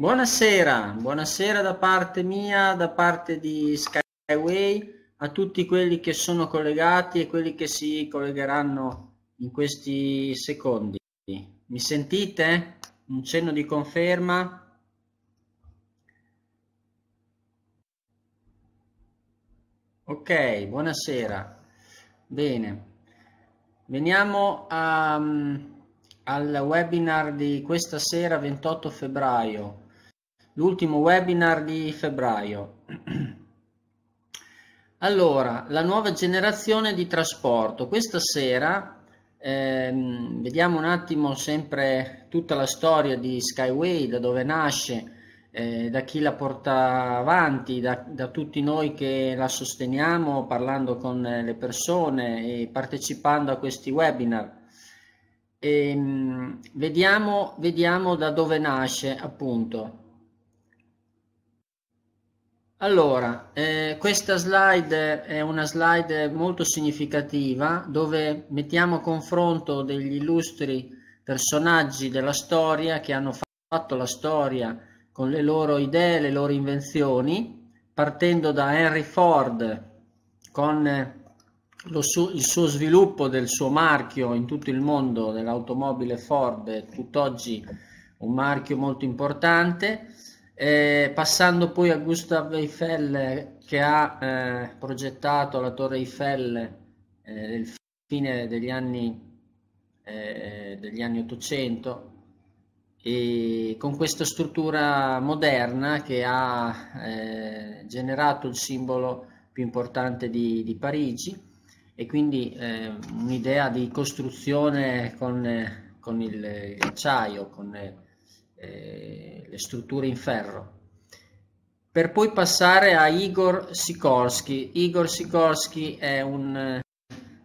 Buonasera, buonasera da parte mia, da parte di Skyway, a tutti quelli che sono collegati e quelli che si collegheranno in questi secondi. Mi sentite? Un cenno di conferma? Ok, buonasera. Bene, veniamo a, um, al webinar di questa sera 28 febbraio l'ultimo webinar di febbraio. Allora, la nuova generazione di trasporto. Questa sera ehm, vediamo un attimo sempre tutta la storia di Skyway, da dove nasce, eh, da chi la porta avanti, da, da, tutti noi che la sosteniamo parlando con eh, le persone e partecipando a questi webinar. E, ehm, vediamo, vediamo da dove nasce appunto. Allora, eh, questa slide è una slide molto significativa dove mettiamo a confronto degli illustri personaggi della storia che hanno fatto la storia con le loro idee, le loro invenzioni, partendo da Henry Ford con su il suo sviluppo del suo marchio in tutto il mondo dell'automobile Ford, tutt'oggi un marchio molto importante, eh, passando poi a Gustav Eiffel che ha eh, progettato la Torre Eiffel eh, nel fine degli anni, eh, degli anni 800 e con questa struttura moderna che ha eh, generato il simbolo più importante di, di Parigi e quindi eh, un'idea di costruzione con, con il acciaio, con eh, le strutture in ferro, per poi passare a Igor Sikorsky. Igor Sikorsky è un,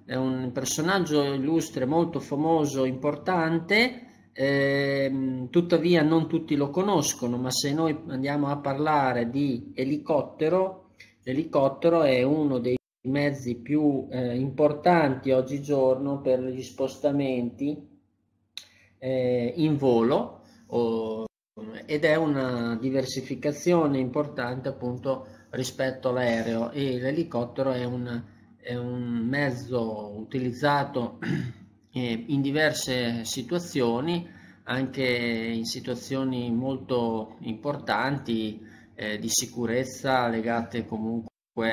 è un personaggio illustre molto famoso, importante, eh, tuttavia non tutti lo conoscono, ma se noi andiamo a parlare di elicottero, l'elicottero è uno dei mezzi più eh, importanti oggigiorno per gli spostamenti eh, in volo o, ed è una diversificazione importante appunto rispetto all'aereo e l'elicottero è un, è un mezzo utilizzato eh, in diverse situazioni, anche in situazioni molto importanti eh, di sicurezza legate comunque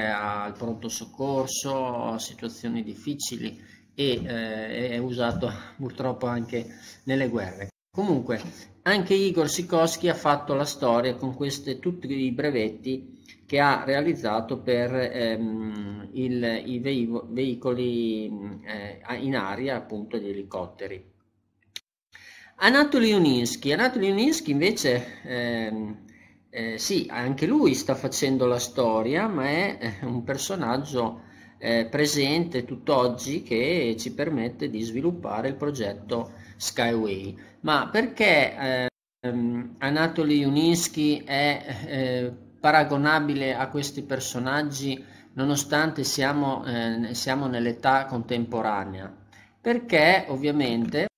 al pronto soccorso, a situazioni difficili e eh, è usato purtroppo anche nelle guerre. Comunque, anche Igor Sikorsky ha fatto la storia con queste, tutti i brevetti che ha realizzato per ehm, il, i veivo, veicoli eh, in aria, appunto gli elicotteri. Anatoly Uninsky. Anatoly Uninsky invece, ehm, eh, sì, anche lui sta facendo la storia, ma è eh, un personaggio eh, presente tutt'oggi che ci permette di sviluppare il progetto Skyway, ma perché eh, Anatoly Uninsky è eh, paragonabile a questi personaggi nonostante siamo, eh, siamo nell'età contemporanea? Perché ovviamente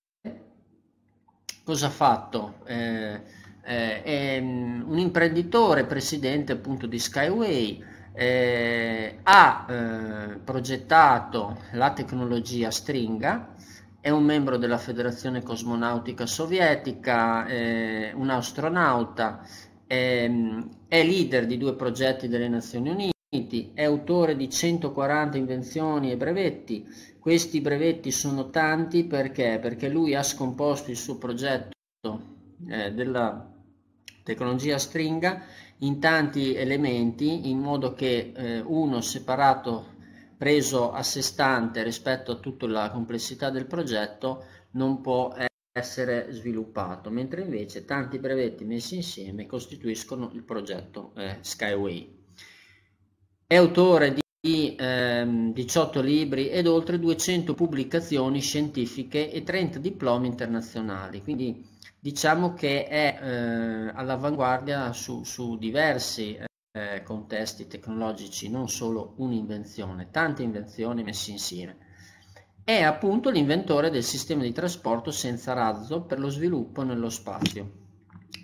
cosa ha fatto? Eh, eh, è mm, un imprenditore presidente appunto di Skyway eh, ha progettato la tecnologia stringa è un membro della Federazione Cosmonautica Sovietica, eh, un astronauta, ehm, è leader di due progetti delle Nazioni Unite, è autore di 140 invenzioni e brevetti. Questi brevetti sono tanti perché? Perché lui ha scomposto il suo progetto eh, della tecnologia stringa in tanti elementi in modo che eh, uno separato preso a sé stante rispetto a tutta la complessità del progetto non può essere sviluppato, mentre invece tanti brevetti messi insieme costituiscono il progetto eh, Skyway. È autore di ehm, 18 libri ed oltre 200 pubblicazioni scientifiche e 30 diplomi internazionali, quindi diciamo che è eh, all'avanguardia su, su diversi eh, eh, contesti tecnologici, non solo un'invenzione, tante invenzioni messe insieme. È appunto l'inventore del sistema di trasporto senza razzo per lo sviluppo nello spazio,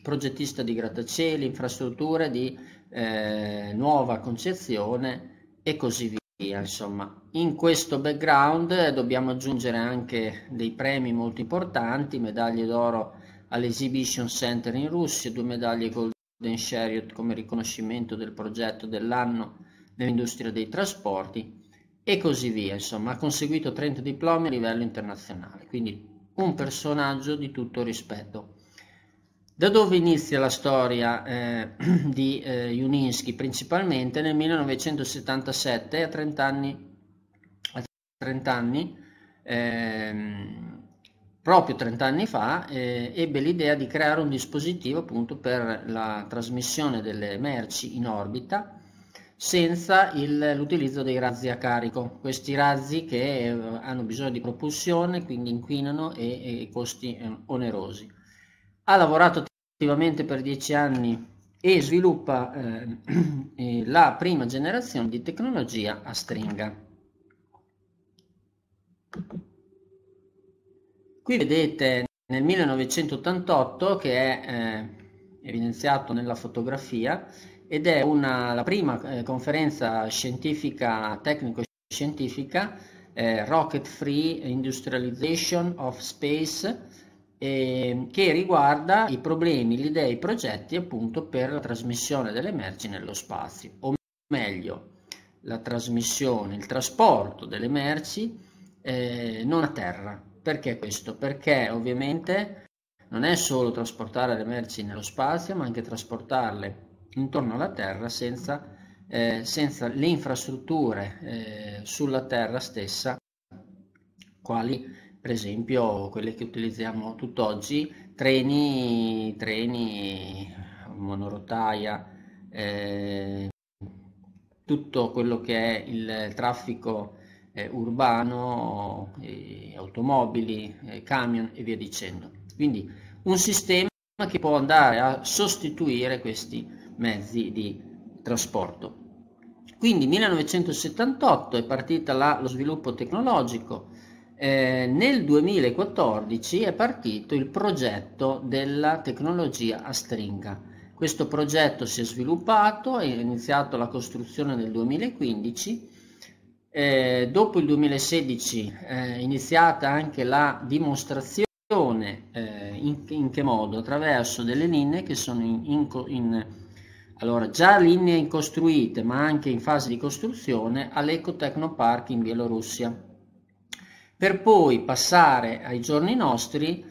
progettista di grattacieli, infrastrutture di eh, nuova concezione e così via. Insomma, in questo background eh, dobbiamo aggiungere anche dei premi molto importanti, medaglie d'oro all'Exhibition Center in Russia, due medaglie gold Dan Chariot come riconoscimento del progetto dell'anno dell'industria dei trasporti e così via. Insomma, ha conseguito 30 diplomi a livello internazionale, quindi un personaggio di tutto rispetto. Da dove inizia la storia eh, di eh, Juninsky? Principalmente nel 1977, a 30 anni, a 30 anni ehm, proprio 30 anni fa eh, ebbe l'idea di creare un dispositivo appunto per la trasmissione delle merci in orbita senza l'utilizzo dei razzi a carico, questi razzi che eh, hanno bisogno di propulsione, quindi inquinano e, e costi eh, onerosi. Ha lavorato attivamente per 10 anni e sviluppa eh, eh, la prima generazione di tecnologia a stringa. Qui vedete nel 1988 che è eh, evidenziato nella fotografia ed è una, la prima eh, conferenza scientifica, tecnico-scientifica eh, Rocket Free Industrialization of Space ehm, che riguarda i problemi, le idee, i progetti appunto per la trasmissione delle merci nello spazio, o meglio la trasmissione, il trasporto delle merci eh, non a terra, perché questo? Perché ovviamente non è solo trasportare le merci nello spazio, ma anche trasportarle intorno alla Terra senza, eh, senza le infrastrutture eh, sulla Terra stessa, quali per esempio quelle che utilizziamo tutt'oggi, treni, treni monorotaia, eh, tutto quello che è il traffico eh, urbano, eh, automobili, eh, camion e via dicendo. Quindi un sistema che può andare a sostituire questi mezzi di trasporto. Quindi 1978 è partita la, lo sviluppo tecnologico, eh, nel 2014 è partito il progetto della tecnologia a stringa. Questo progetto si è sviluppato, è iniziato la costruzione nel 2015 eh, dopo il 2016 è eh, iniziata anche la dimostrazione eh, in, in, che modo? Attraverso delle linee che sono in, in, in allora, già linee incostruite ma anche in fase di costruzione all'Ecotecnopark in Bielorussia per poi passare ai giorni nostri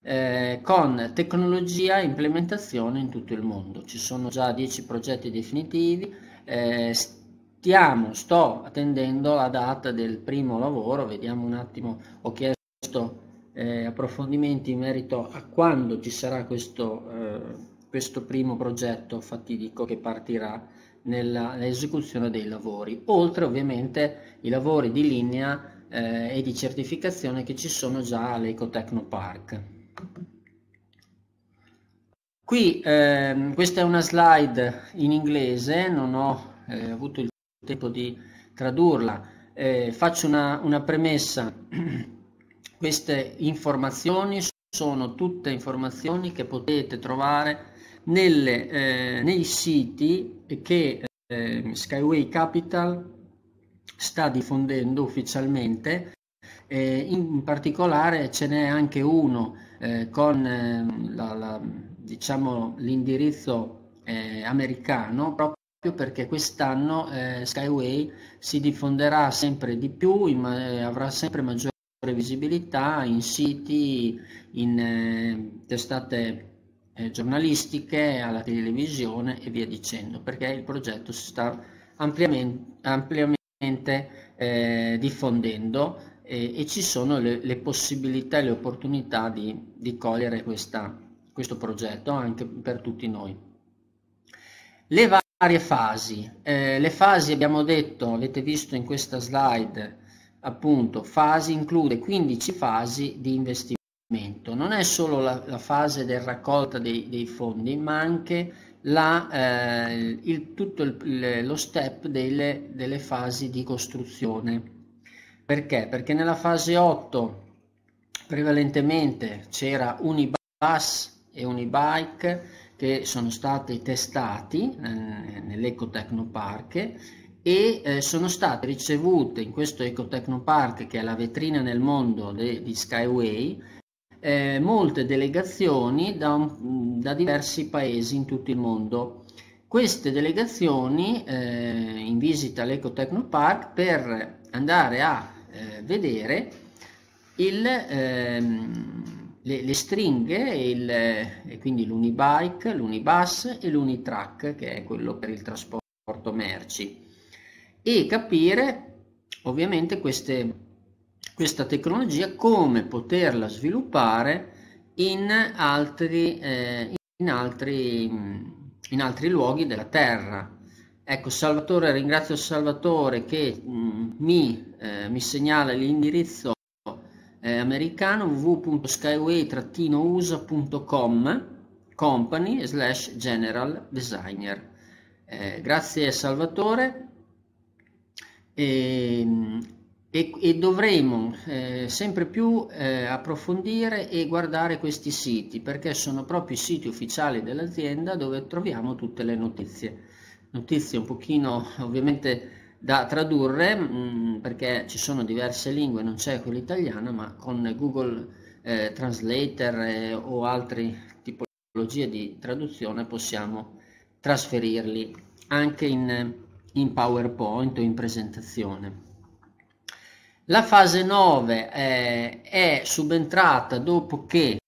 eh, con tecnologia e implementazione in tutto il mondo. Ci sono già 10 progetti definitivi, eh, Stiamo, sto attendendo la data del primo lavoro, vediamo un attimo, ho chiesto eh, approfondimenti in merito a quando ci sarà questo, eh, questo primo progetto fatidico che partirà nell'esecuzione dei lavori, oltre ovviamente i lavori di linea eh, e di certificazione che ci sono già all'Ecotecnopark. Qui ehm, questa è una slide in inglese, non ho eh, avuto il tempo di tradurla. Eh, faccio una, una premessa, queste informazioni sono tutte informazioni che potete trovare nelle, eh, nei siti che eh, Skyway Capital sta diffondendo ufficialmente, in particolare ce n'è anche uno eh, con ehm, la, la, diciamo, l'indirizzo eh, americano proprio perché quest'anno eh, Skyway si diffonderà sempre di più, in, eh, avrà sempre maggiore visibilità in siti, in eh, testate eh, giornalistiche, alla televisione e via dicendo, perché il progetto si sta ampliamente, ampliamente eh, diffondendo e ci sono le, le, possibilità e le opportunità di, di cogliere questa, questo progetto anche per tutti noi. Le varie fasi. Eh, le fasi abbiamo detto, avete visto in questa slide, appunto, fasi include 15 fasi di investimento. Non è solo la, la fase del raccolta dei, dei fondi, ma anche la, eh, il, tutto il, lo step delle, delle fasi di costruzione. Perché? Perché nella fase 8 prevalentemente c'era Unibus e Unibike, che sono stati testati eh, nell'Ecotecnopark e eh, sono state ricevute in questo Ecotecnopark che è la vetrina nel mondo de, di Skyway eh, molte delegazioni da, un, da, diversi paesi in tutto il mondo. Queste delegazioni eh, in visita all'Ecotecnopark per andare a eh, vedere il, ehm, le, le stringhe il, e quindi l'unibike, l'unibus e l'unitrack che è quello per il trasporto merci e capire ovviamente queste, questa tecnologia come poterla sviluppare in altri, eh, in altri, in altri luoghi della terra. Ecco, Salvatore, ringrazio Salvatore che mh, mm, mi, eh, mi segnala l'indirizzo eh, americano www.skyway-usa.com company slash general designer. Eh, grazie Salvatore. E, ehm, e, e dovremo eh, sempre più eh, approfondire e guardare questi siti perché sono proprio i siti ufficiali dell'azienda dove troviamo tutte le notizie. Notizie un pochino ovviamente da tradurre mm, perché ci sono diverse lingue, non c'è quella italiana, ma con Google eh, Translator eh, o altre tipologie di traduzione possiamo trasferirli anche in, in PowerPoint o in presentazione. La fase 9 eh, è subentrata dopo che,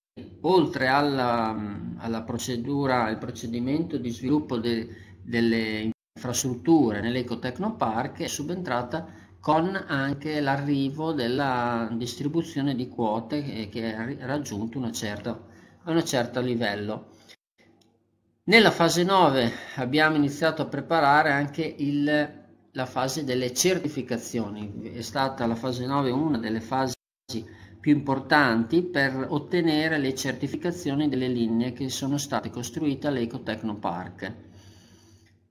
oltre alla, alla procedura, al procedimento di sviluppo de, delle infrastrutture nell'Ecotecnopark è subentrata con anche l'arrivo della distribuzione di quote che ha raggiunto una certa, a un certo livello. Nella fase 9 abbiamo iniziato a preparare anche il, la fase delle certificazioni, è stata la fase 9 una delle fasi più importanti per ottenere le certificazioni delle linee che sono state costruite all'Ecotecnopark.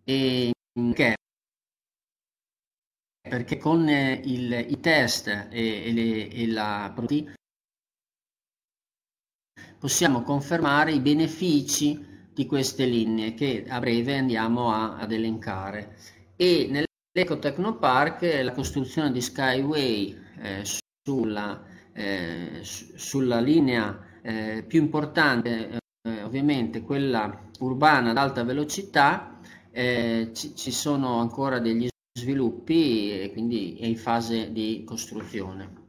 E perché? Mm, Perché con eh, il, i test e, e, le, e la possiamo confermare i benefici di queste linee che a breve andiamo a, ad elencare. E Technopark eh, la costruzione di Skyway eh, sulla, eh, sulla, linea eh, più importante, eh, ovviamente quella urbana ad alta velocità, eh, ci, ci, sono ancora degli sviluppi e quindi è in fase di costruzione.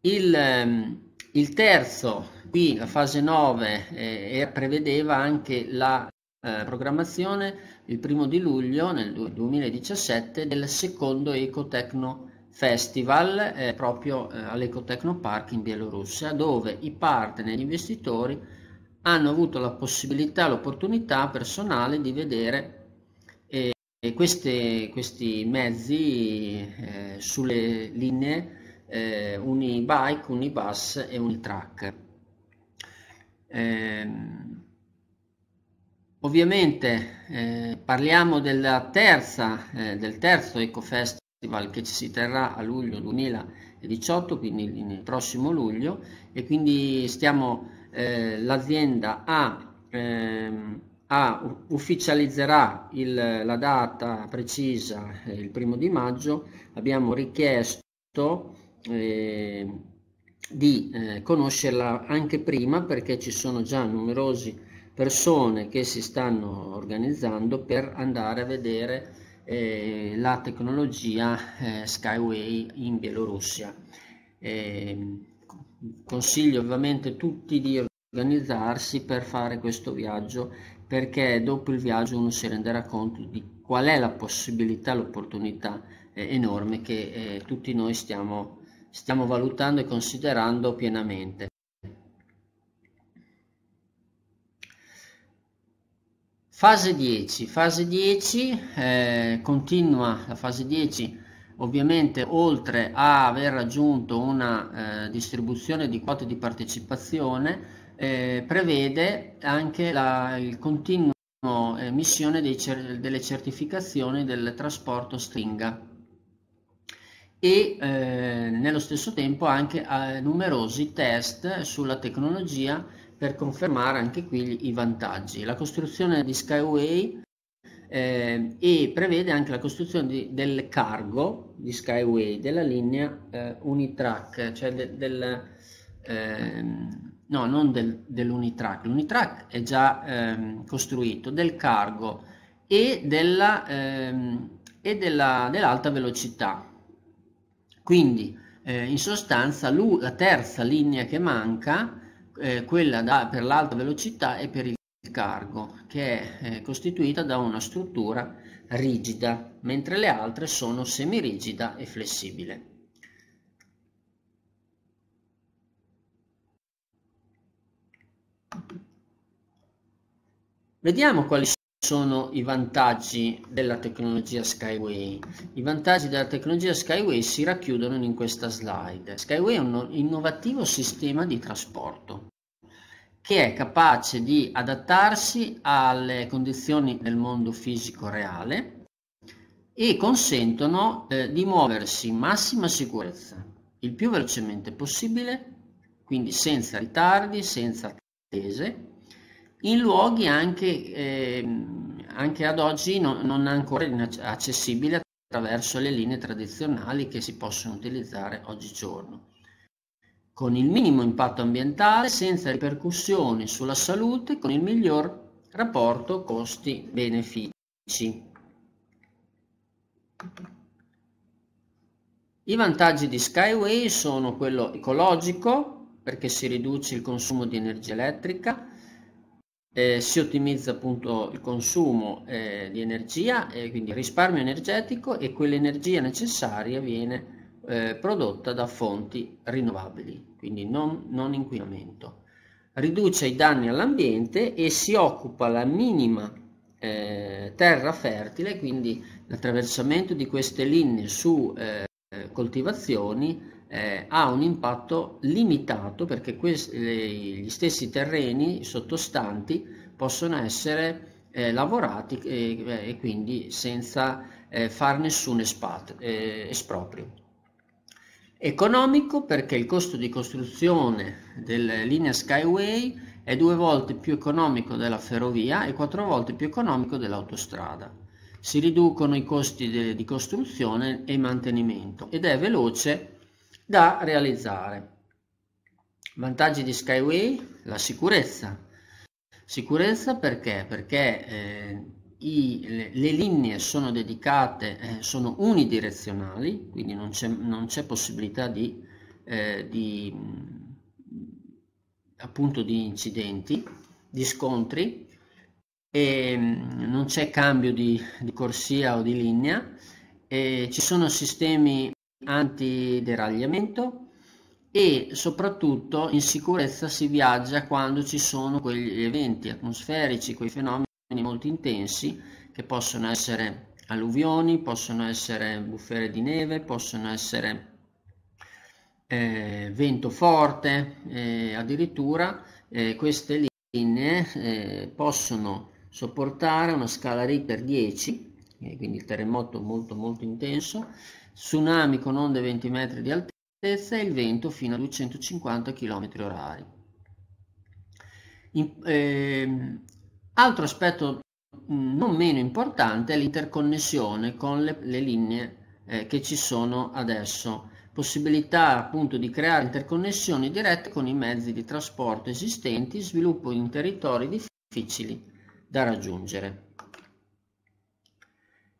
Il, ehm, il terzo, qui la fase 9, eh, prevedeva anche la eh, programmazione il primo di luglio nel 2017 del secondo Ecotecno Festival eh, proprio eh, all'Ecotecno Park in Bielorussia dove i partner e gli investitori hanno avuto la possibilità, l'opportunità personale di vedere eh, queste, questi mezzi eh, sulle linee eh, unibike, unibus e unitrack. Ehm, eh, ovviamente parliamo terza, eh, del terzo Ecofestival che ci si terrà a luglio 2018, quindi il prossimo luglio, e quindi stiamo eh, l'azienda ha, ehm, ha, ufficializzerà il, la data precisa eh, il primo di maggio, abbiamo richiesto ehm, eh, di conoscerla anche prima perché ci sono già numerose persone che si stanno organizzando per andare a vedere eh, la tecnologia eh, Skyway in Bielorussia. Eh, consiglio ovviamente tutti di organizzarsi per fare questo viaggio perché dopo il viaggio uno si renderà conto di qual è la possibilità, l'opportunità eh, enorme che eh, tutti noi stiamo, stiamo valutando e considerando pienamente. Fase 10, fase 10 eh, continua la fase 10 Ovviamente oltre a aver raggiunto una eh, distribuzione di quote di partecipazione eh, prevede anche la, continua continuo emissione eh, delle certificazioni del trasporto stringa e eh, nello stesso tempo anche eh, numerosi test sulla tecnologia per confermare anche qui i vantaggi. La costruzione di Skyway eh, e prevede anche la costruzione di, del cargo di Skyway della linea eh, Unitrack, cioè de, del, ehm, no, non del, dell'Unitrack, l'Unitrack è già ehm, costruito, del cargo e, della, ehm, e della, dell'alta velocità. Quindi eh, in sostanza la terza linea che manca, eh, quella da, per l'alta velocità e per il cargo che è eh, costituita da una struttura rigida mentre le altre sono semirigida e flessibile. Vediamo quali sono i vantaggi della tecnologia Skyway. I vantaggi della tecnologia Skyway si racchiudono in questa slide. Skyway è un innovativo sistema di trasporto che è capace di adattarsi alle condizioni del mondo fisico reale e consentono eh, di muoversi in massima sicurezza, il più velocemente possibile, quindi senza ritardi, senza attese, in luoghi anche, eh, anche ad oggi no, non ancora accessibili attraverso le linee tradizionali che si possono utilizzare oggigiorno con il minimo impatto ambientale, senza ripercussioni sulla salute, con il miglior rapporto costi-benefici. I vantaggi di Skyway sono quello ecologico, perché si riduce il consumo di energia elettrica, eh, si ottimizza appunto il consumo eh, di energia, eh, quindi risparmio energetico e quell'energia necessaria viene eh, prodotta da fonti rinnovabili, quindi non, non inquinamento. Riduce i danni all'ambiente e si occupa la minima eh, terra fertile, quindi l'attraversamento di queste linee su eh, coltivazioni eh, ha un impatto limitato perché le, gli stessi terreni sottostanti possono essere eh, lavorati e, eh, e, quindi senza eh, far nessun espat, eh, esproprio. Economico perché il costo di costruzione della linea Skyway è due volte più economico della ferrovia e quattro volte più economico dell'autostrada. Si riducono i costi de- di costruzione e mantenimento ed è veloce da realizzare. Vantaggi di Skyway? La sicurezza. Sicurezza perché? Perché eh, i, le, le, linee sono dedicate, eh, sono unidirezionali, quindi non c'è, non c'è possibilità di, eh, di, mm, appunto di incidenti, di scontri, e mm, non c'è cambio di, di corsia o di linea, e ci sono sistemi antideragliamento e soprattutto in sicurezza si viaggia quando ci sono quegli eventi atmosferici, quei fenomeni molto intensi che possono essere alluvioni, possono essere bufere di neve, possono essere eh, vento forte, eh, addirittura eh, queste linee eh, possono sopportare una scala Richter 10, eh, quindi il terremoto molto molto intenso, tsunami con onde 20 metri di altezza e il vento fino a 250 km orari. In, ehm, Altro aspetto mm, non meno importante è l'interconnessione con le, le linee eh, che ci sono adesso, possibilità appunto di creare interconnessioni dirette con i mezzi di trasporto esistenti, sviluppo in territori difficili da raggiungere.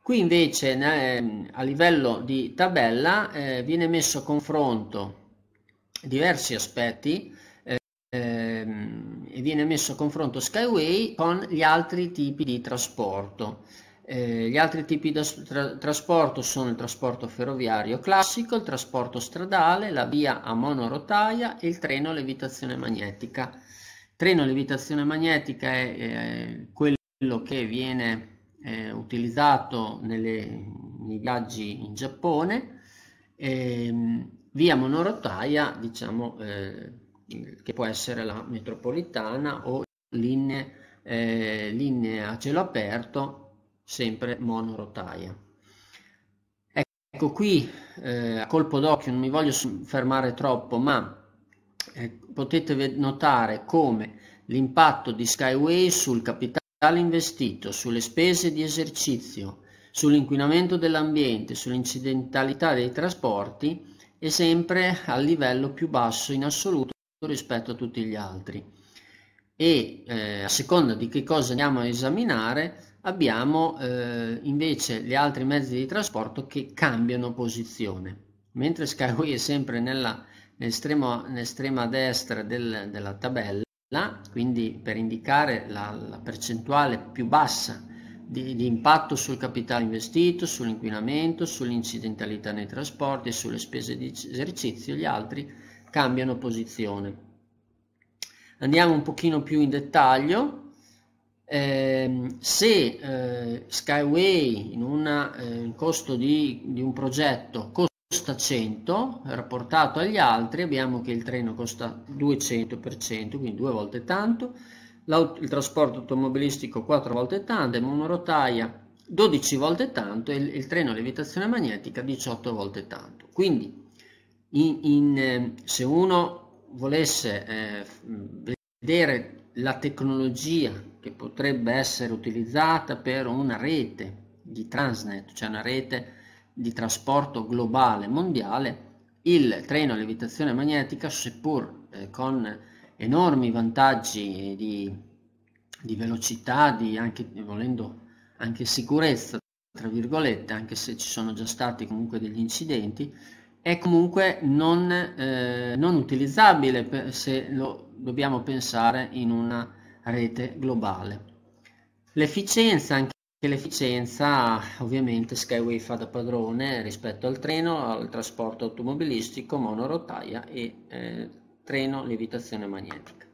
Qui invece mm, a livello di tabella eh, viene messo a confronto diversi aspetti eh, ehm, viene messo a confronto Skyway con gli altri tipi di trasporto. Eh, gli altri tipi di tra trasporto sono il trasporto ferroviario classico, il trasporto stradale, la via a monorotaia e il treno a levitazione magnetica. Il treno a levitazione magnetica è eh, quello che viene eh, utilizzato nelle, nei viaggi in Giappone. Ehm, via monorotaia, diciamo, eh, che può essere la metropolitana o linee, eh, linee a cielo aperto, sempre monorotaia. Ecco qui eh, a colpo d'occhio non mi voglio fermare troppo, ma eh, potete notare come l'impatto di Skyway sul capitale investito, sulle spese di esercizio, sull'inquinamento dell'ambiente, sull'incidentalità dei trasporti è sempre al livello più basso in assoluto rispetto a tutti gli altri e eh, a seconda di che cosa andiamo a esaminare abbiamo eh, invece gli altri mezzi di trasporto che cambiano posizione mentre Skyway è sempre nell'estrema destra del, della tabella quindi per indicare la, la percentuale più bassa di, di, impatto sul capitale investito, sull'inquinamento, sull'incidentalità nei trasporti, sulle spese di esercizio, gli altri cambiano posizione. Andiamo un pochino più in dettaglio. Eh, se eh, Skyway in un eh, costo di, di, un progetto costa 100 rapportato agli altri abbiamo che il treno costa 200% quindi due volte tanto il trasporto automobilistico 4 volte tanto il monorotaia 12 volte tanto e il, il treno a levitazione magnetica 18 volte tanto quindi in, in, ehm, se uno volesse eh, vedere la tecnologia che potrebbe essere utilizzata per una rete di transnet, cioè una rete di trasporto globale mondiale, il treno a levitazione magnetica, seppur eh, con enormi vantaggi di, di velocità, di anche, volendo anche sicurezza, tra virgolette, anche se ci sono già stati comunque degli incidenti, è comunque non, eh, non utilizzabile se lo dobbiamo pensare in una rete globale. L'efficienza, anche l'efficienza, ovviamente Skyway fa da padrone rispetto al treno, al trasporto automobilistico, monorotaia e eh, treno levitazione magnetica.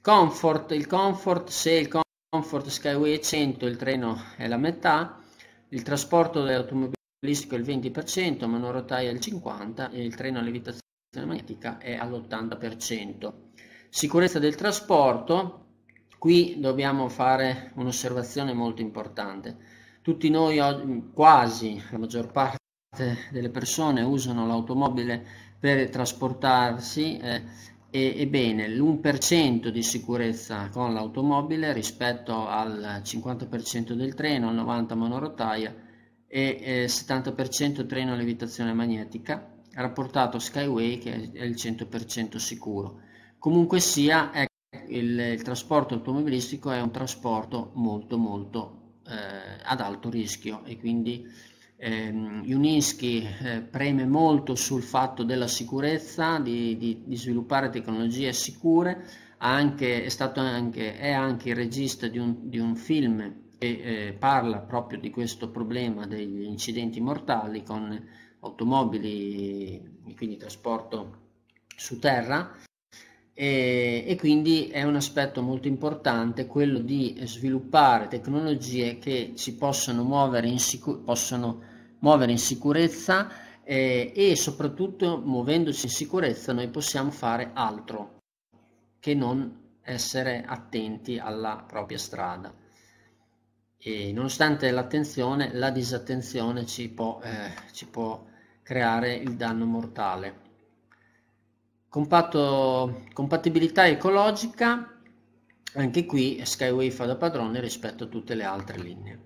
Comfort, il comfort, se il comfort Skyway è 100, il treno è la metà, il trasporto delle balistico il 20%, monorotaia è il 50% e il treno a levitazione magnetica è all'80%. Sicurezza del trasporto, qui dobbiamo fare un'osservazione molto importante. Tutti noi, quasi la maggior parte delle persone, usano l'automobile per trasportarsi. Eh, e, ebbene, l'1% di sicurezza con l'automobile rispetto al 50% del treno, al 90% monorotaia, e eh, 70% treno a levitazione magnetica, rapportato Skyway che è il 100% sicuro. Comunque sia, ecco, il, il, trasporto automobilistico è un trasporto molto molto eh, ad alto rischio e quindi ehm, eh, preme molto sul fatto della sicurezza, di, di, di sviluppare tecnologie sicure, anche, è, anche, è, anche, il regista di un, di un film che eh, parla proprio di questo problema degli incidenti mortali con automobili e quindi trasporto su terra e, e, quindi è un aspetto molto importante quello di sviluppare tecnologie che ci possano muovere in, sicur- possono muovere in sicurezza eh, e soprattutto muovendoci in sicurezza noi possiamo fare altro che non essere attenti alla propria strada e nonostante l'attenzione, la disattenzione ci può, eh, ci può creare il danno mortale. Compatto, compatibilità ecologica, anche qui Skyway fa da padrone rispetto a tutte le altre linee.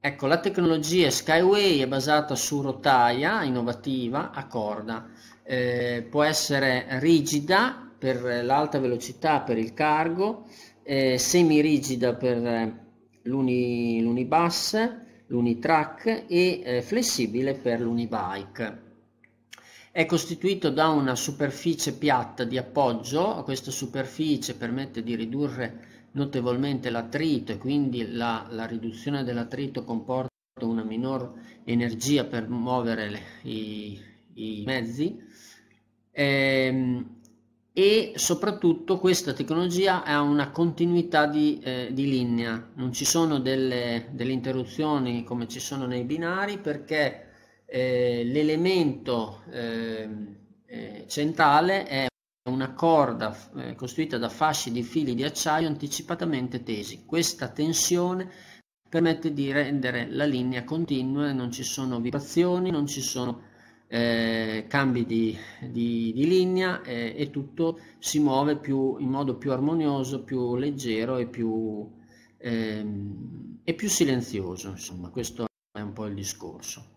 Ecco, la tecnologia Skyway è basata su rotaia innovativa a corda, eh, può essere rigida per l'alta velocità, per il cargo, eh, rigida per eh, l'uni, l'unibus, l'unitrack e eh, flessibile per l'unibike. È costituito da una superficie piatta di appoggio, questa superficie permette di ridurre notevolmente l'attrito e quindi la, la riduzione dell'attrito comporta una minor energia per muovere le, i, i, mezzi. Ehm, e soprattutto questa tecnologia ha una continuità di, eh, di linea, non ci sono delle, delle, interruzioni come ci sono nei binari perché eh, l'elemento ehm, eh, centrale è una corda eh, costruita da fasci di fili di acciaio anticipatamente tesi. Questa tensione permette di rendere la linea continua, non ci sono vibrazioni, non ci sono eh, cambi di, di, di linea eh, e tutto si muove più, in modo più armonioso, più leggero e più, ehm, e più silenzioso. Insomma, questo è un po' il discorso.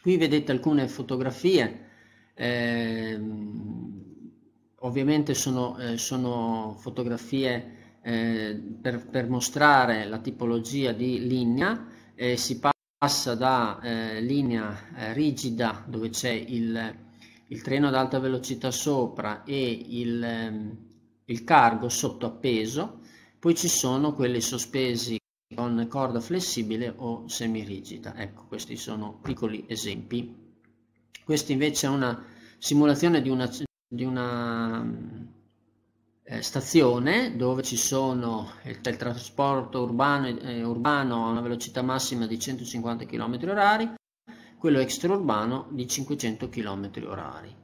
Qui vedete alcune fotografie, ehm, ovviamente sono, eh, sono fotografie eh, per, per, mostrare la tipologia di linea, eh, si parla passa da eh, linea eh, rigida dove c'è il, il, treno ad alta velocità sopra e il, ehm, il cargo sotto appeso, poi ci sono quelli sospesi con corda flessibile o semirigida. Ecco, questi sono piccoli esempi. Questa invece è una simulazione di una, di una eh, stazione dove ci sono il, il trasporto urbano, eh, urbano, a una velocità massima di 150 km h quello extraurbano di 500 km h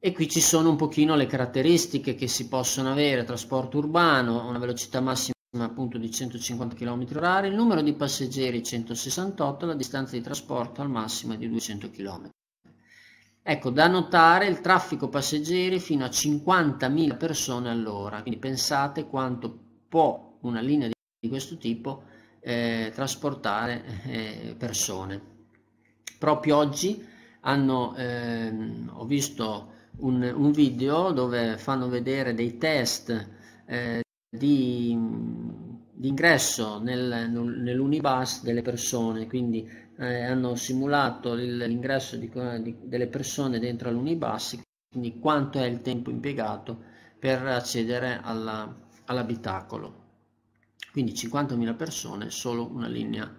e qui ci sono un pochino le caratteristiche che si possono avere trasporto urbano a una velocità massima appunto di 150 km h il numero di passeggeri 168 la distanza di trasporto al massimo è di 200 km Ecco, da notare il traffico passeggeri fino a 50.000 persone all'ora, quindi pensate quanto può una linea di questo tipo eh, trasportare eh, persone. Proprio oggi hanno, eh, ho visto un, un, video dove fanno vedere dei test eh, di, di ingresso nel, nell'unibus delle persone, quindi eh, hanno simulato l'ingresso di, di, delle persone dentro all'unibassi, quindi quanto è il tempo impiegato per accedere all'abitacolo. quindi 50.000 persone, solo una linea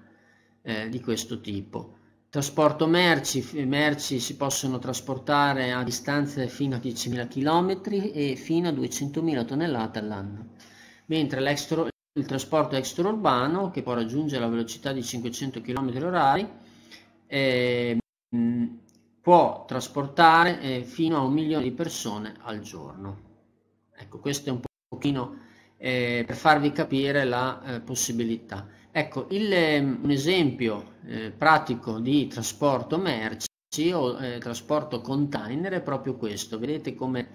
eh, di questo tipo. Trasporto merci, merci si possono trasportare a distanze fino a 10.000 km e fino a 200.000 tonnellate all'anno, mentre l'extraeuropeo il trasporto extraurbano che può raggiungere la velocità di 500 km/h eh, può trasportare eh, fino a un milione di persone al giorno. Ecco, questo è un pochino eh, per farvi capire la eh, possibilità. Ecco, il, ehm, un esempio eh, pratico di trasporto merci o eh, trasporto container è proprio questo. Vedete come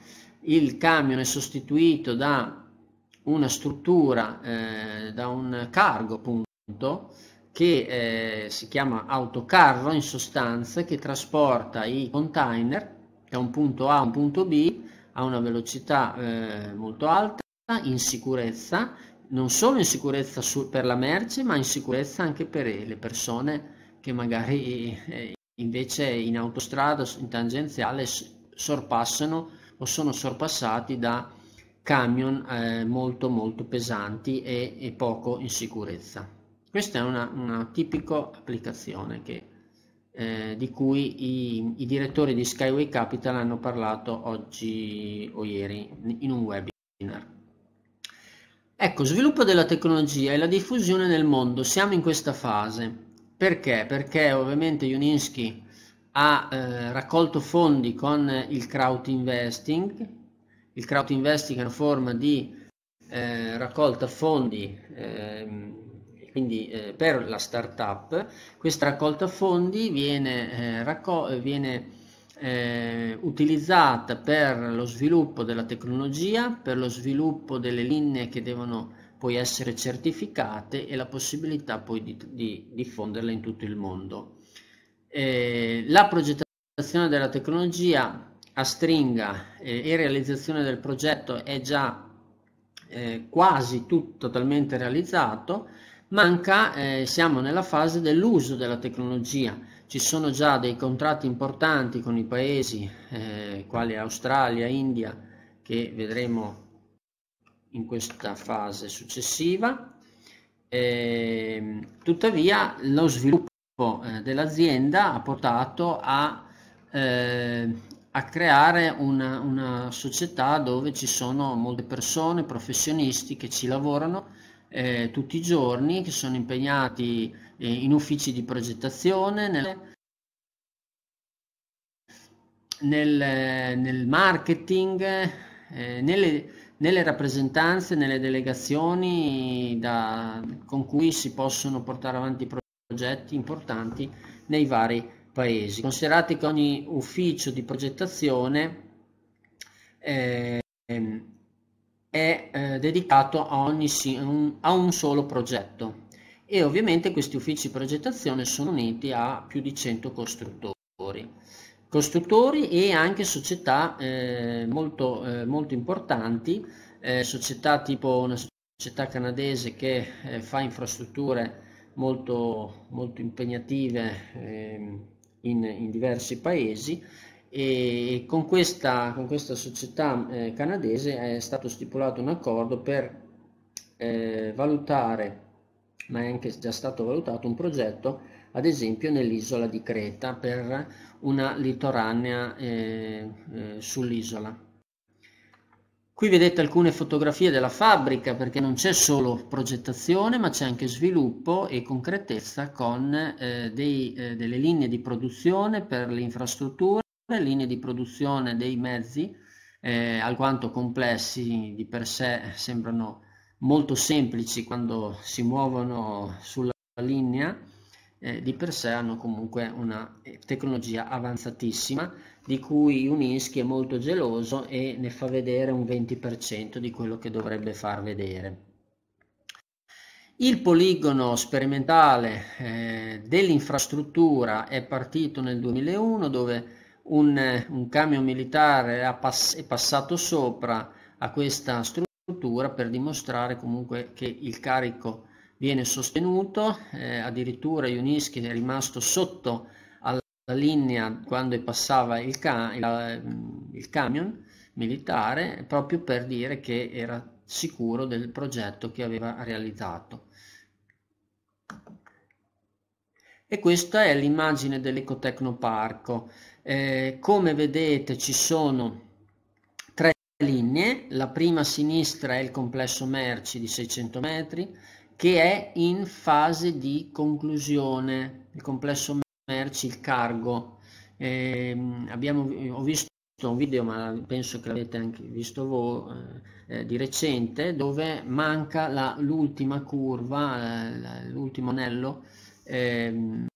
il camion è sostituito da una struttura eh, da un cargo appunto che eh, si chiama autocarro in sostanza che trasporta i container da un punto A a un punto B a una velocità eh, molto alta in sicurezza non solo in sicurezza su, per la merce ma in sicurezza anche per eh, le persone che magari eh, invece in autostrada in tangenziale sorpassano o sono sorpassati da camion eh, molto molto pesanti e, e, poco in sicurezza. Questa è una, una tipica applicazione che, eh, di cui i, i, direttori di Skyway Capital hanno parlato oggi o ieri in un webinar. Ecco, sviluppo della tecnologia e la diffusione nel mondo, siamo in questa fase. Perché? Perché ovviamente Juninsky ha eh, raccolto fondi con il crowd investing il crowd investing è una forma di eh, raccolta fondi eh, quindi eh, per la startup questa raccolta fondi viene, eh, raccol- viene eh, utilizzata per lo sviluppo della tecnologia per lo sviluppo delle linee che devono poi essere certificate e la possibilità poi di, di diffonderle in tutto il mondo eh, la progettazione della tecnologia a stringa eh, e realizzazione del progetto è già eh, quasi tutto totalmente realizzato, manca, eh, siamo nella fase dell'uso della tecnologia. Ci sono già dei contratti importanti con i paesi eh, quali Australia, India, che vedremo in questa fase successiva. Ehm, tuttavia lo sviluppo eh, dell'azienda ha portato a eh, a creare una, una società dove ci sono molte persone, professionisti che ci lavorano eh, tutti i giorni, che sono impegnati eh, in uffici di progettazione, nel, nel, nel marketing, eh, nelle, nelle, rappresentanze, nelle delegazioni da, con cui si possono portare avanti progetti importanti nei vari paesi. Considerate che ogni ufficio di progettazione eh, è eh, dedicato a, ogni, a un solo progetto e ovviamente questi uffici di progettazione sono uniti a più di 100 costruttori. Costruttori e anche società eh, molto, eh, molto, importanti, eh, società tipo una società canadese che eh, fa infrastrutture molto, molto impegnative ehm, in, in diversi paesi e con questa, con questa società eh, canadese è stato stipulato un accordo per eh, valutare, ma è anche già stato valutato un progetto, ad esempio nell'isola di Creta per una litoranea eh, eh sull'isola. Qui vedete alcune fotografie della fabbrica perché non c'è solo progettazione ma c'è anche sviluppo e concretezza con eh, dei, eh, delle linee di produzione per le infrastrutture, linee di produzione dei mezzi eh, alquanto complessi di per sé sembrano molto semplici quando si muovono sulla linea eh, di per sé hanno comunque una eh, tecnologia avanzatissima di cui Uninsky è molto geloso e ne fa vedere un 20% di quello che dovrebbe far vedere. Il poligono sperimentale eh, dell'infrastruttura è partito nel 2001 dove un, eh, un camion militare è passato sopra a questa struttura per dimostrare comunque che il carico viene sostenuto, eh, addirittura Ioniski è rimasto sotto alla linea quando passava il, ca- il, eh, il camion militare proprio per dire che era sicuro del progetto che aveva realizzato. E questa è l'immagine dell'Ecotecnoparco. Eh, come vedete ci sono tre linee, la prima a sinistra è il complesso merci di 600 metri, che è in fase di conclusione, il complesso merci, il cargo. Eh, abbiamo, ho visto un video, ma penso che l'avete anche visto voi, eh, eh di recente, dove manca la, l'ultima curva, l'ultimo anello, eh,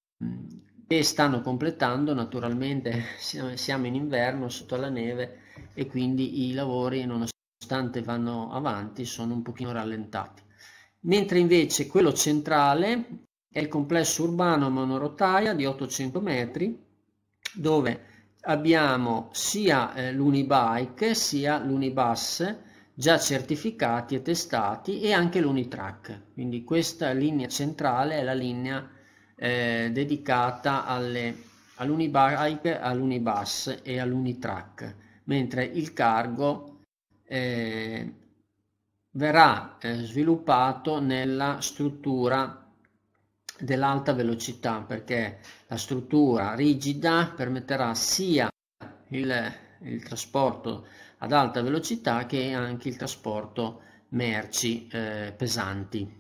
che stanno completando, naturalmente siamo in inverno, sotto la neve, e quindi i lavori, nonostante vanno avanti, sono un pochino rallentati mentre invece quello centrale è il complesso urbano monorotaia di 800 metri dove abbiamo sia eh, l'unibike sia l'unibus già certificati e testati e anche l'unitrack quindi questa linea centrale è la linea eh, dedicata all'unibike all'unibus e all'unitrack mentre il cargo eh, verrà eh, sviluppato nella struttura dell'alta velocità perché la struttura rigida permetterà sia il, il trasporto ad alta velocità che anche il trasporto merci eh, pesanti.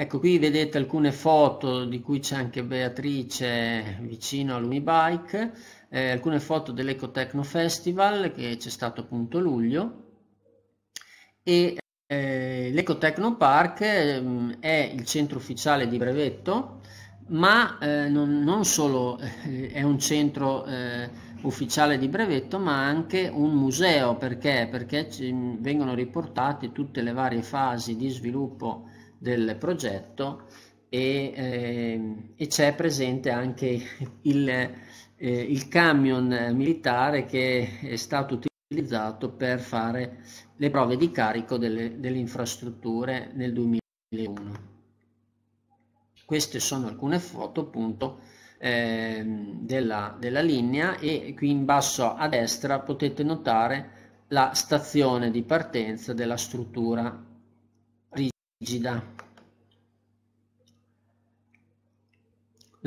Ecco qui vedete alcune foto di cui c'è anche Beatrice vicino all'Unibike eh, alcune foto dell'Ecotecno Festival che c'è stato appunto a luglio e eh, l'Ecotecno Park eh, è il centro ufficiale di brevetto ma eh, non, non, solo eh, è un centro eh, ufficiale di brevetto ma anche un museo perché, perché vengono riportate tutte le varie fasi di sviluppo del progetto e, eh, e c'è presente anche il, eh, il camion eh, militare che è stato utilizzato per fare le prove di carico delle, delle infrastrutture nel 2001. Queste sono alcune foto appunto eh, della, della linea e qui in basso a destra potete notare la stazione di partenza della struttura rigida.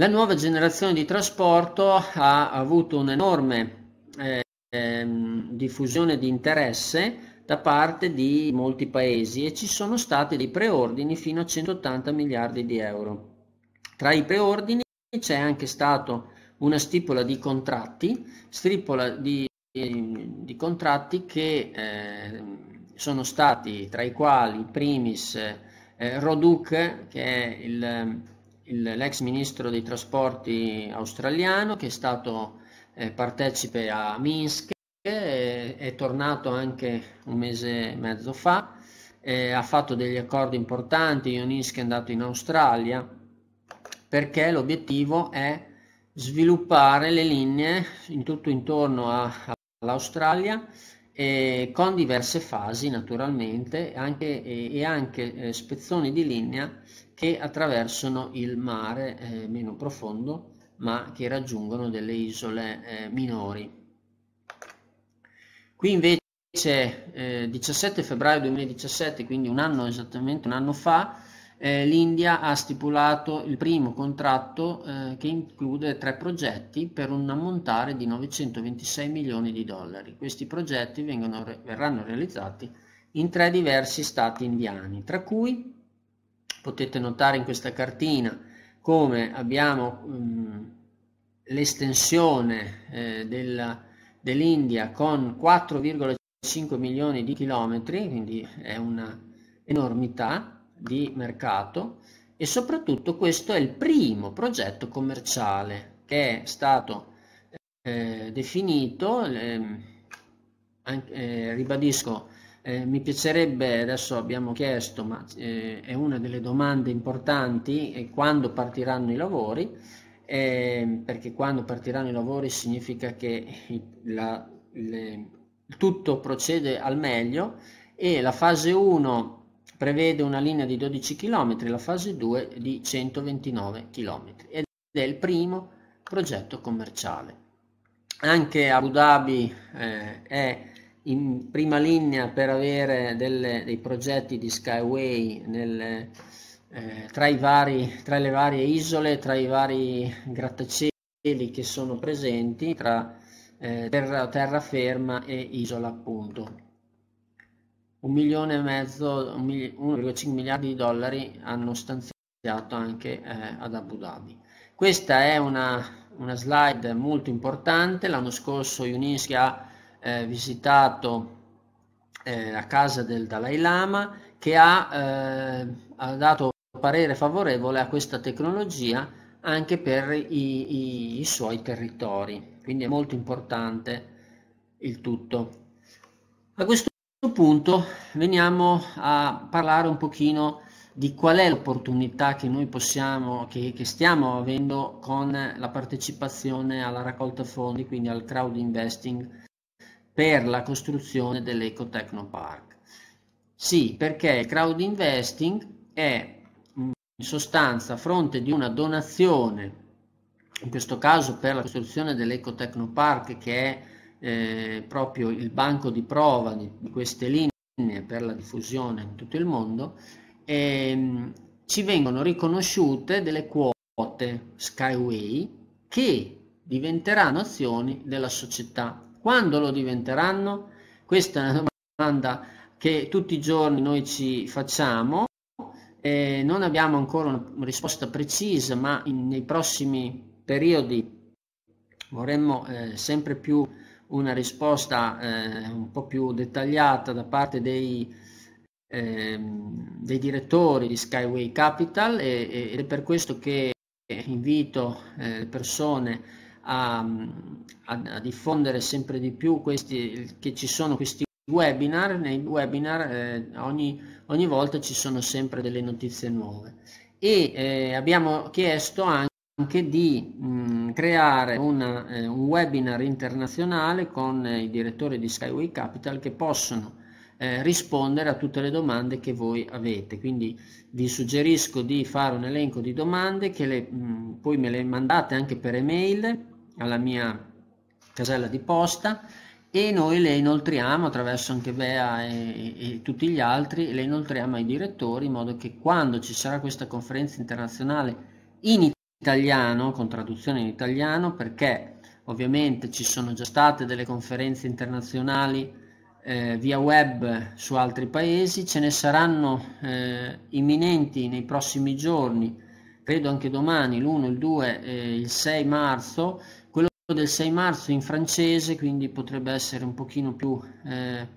La nuova generazione di trasporto ha avuto un'enorme eh, ehm, diffusione di interesse da parte di molti paesi e ci sono stati dei preordini fino a 180 miliardi di euro. Tra i preordini c'è anche stata una stipula di contratti, stipula di, ehm, di contratti che eh, sono stati tra i quali primis eh, Roduc, che è il l'ex ministro dei trasporti australiano che è stato eh, partecipe a Minsk, è, eh, è tornato anche un mese e mezzo fa, eh, ha fatto degli accordi importanti, Ionischi è andato in Australia, perché l'obiettivo è sviluppare le linee in tutto intorno a, all'Australia eh, con diverse fasi naturalmente anche, e, e anche eh, spezzoni di linea che attraversano il mare eh, meno profondo ma che raggiungono delle isole eh, minori. Qui invece eh, 17 febbraio 2017, quindi un anno esattamente un anno fa, eh, l'India ha stipulato il primo contratto eh, che include tre progetti per un ammontare di 926 milioni di dollari. Questi progetti vengono, verranno realizzati in tre diversi stati indiani, tra cui potete notare in questa cartina come abbiamo um, l'estensione eh, dell'India con 4,5 milioni di chilometri, quindi è un'enormità di mercato e soprattutto questo è il primo progetto commerciale che è stato eh, definito, ehm, eh, anche, ribadisco, eh, mi piacerebbe, adesso abbiamo chiesto, ma eh, è una delle domande importanti, è quando partiranno i lavori, eh, perché quando partiranno i lavori significa che la, le, tutto procede al meglio e la fase 1 prevede una linea di 12 km, la fase 2 di 129 km ed è il primo progetto commerciale. Anche Abu Dhabi eh, è in prima linea per avere delle, dei progetti di Skyway nel, eh, tra, vari, tra, le varie isole, tra i vari grattacieli che sono presenti, tra eh, terra, terraferma e isola appunto. Un milione e mezzo, 1,5 miliardi di dollari hanno stanziato anche eh, ad Abu Dhabi. Questa è una, una slide molto importante, l'anno scorso Unisca ha eh, visitato eh, la casa del Dalai Lama che ha, eh, ha, dato parere favorevole a questa tecnologia anche per i, i, i suoi territori. Quindi è molto importante il tutto. A questo punto veniamo a parlare un pochino di qual è l'opportunità che noi possiamo, che, che, stiamo avendo con la partecipazione alla raccolta fondi, quindi al crowd investing per la costruzione dell'Ecotecnopark. Sì, perché il crowd investing è mm, in sostanza a fronte di una donazione, in questo caso per la costruzione dell'Ecotecnopark che è eh, proprio il banco di prova di, di, queste linee per la diffusione in tutto il mondo, ehm, ci vengono riconosciute delle quote Skyway che diventeranno azioni della società quando lo diventeranno? Questa è una domanda che tutti i giorni noi ci facciamo. Eh, non abbiamo ancora una risposta precisa, ma in, nei prossimi periodi vorremmo eh, sempre più una risposta eh, un po' più dettagliata da parte dei, ehm, dei direttori di Skyway Capital e, ed è per questo che invito eh, le persone a, a, a diffondere sempre di più questi, che ci sono questi webinar, nei webinar eh, ogni, ogni, volta ci sono sempre delle notizie nuove e eh, abbiamo chiesto anche di mh, mm, creare una, eh, un webinar internazionale con eh, i direttori di Skyway Capital che possono eh, rispondere a tutte le domande che voi avete quindi vi suggerisco di fare un elenco di domande che le, mh, mm, poi me le mandate anche per email alla mia casella di posta e noi le inoltriamo attraverso anche Bea e, e, tutti gli altri, le inoltriamo ai direttori in modo che quando ci sarà questa conferenza internazionale in italiano, con traduzione in italiano, perché ovviamente ci sono già state delle conferenze internazionali eh, via web su altri paesi, ce ne saranno eh, imminenti nei prossimi giorni, credo anche domani, l'1, il 2 eh, il 6 marzo, del 6 marzo in francese, quindi potrebbe essere un pochino più eh,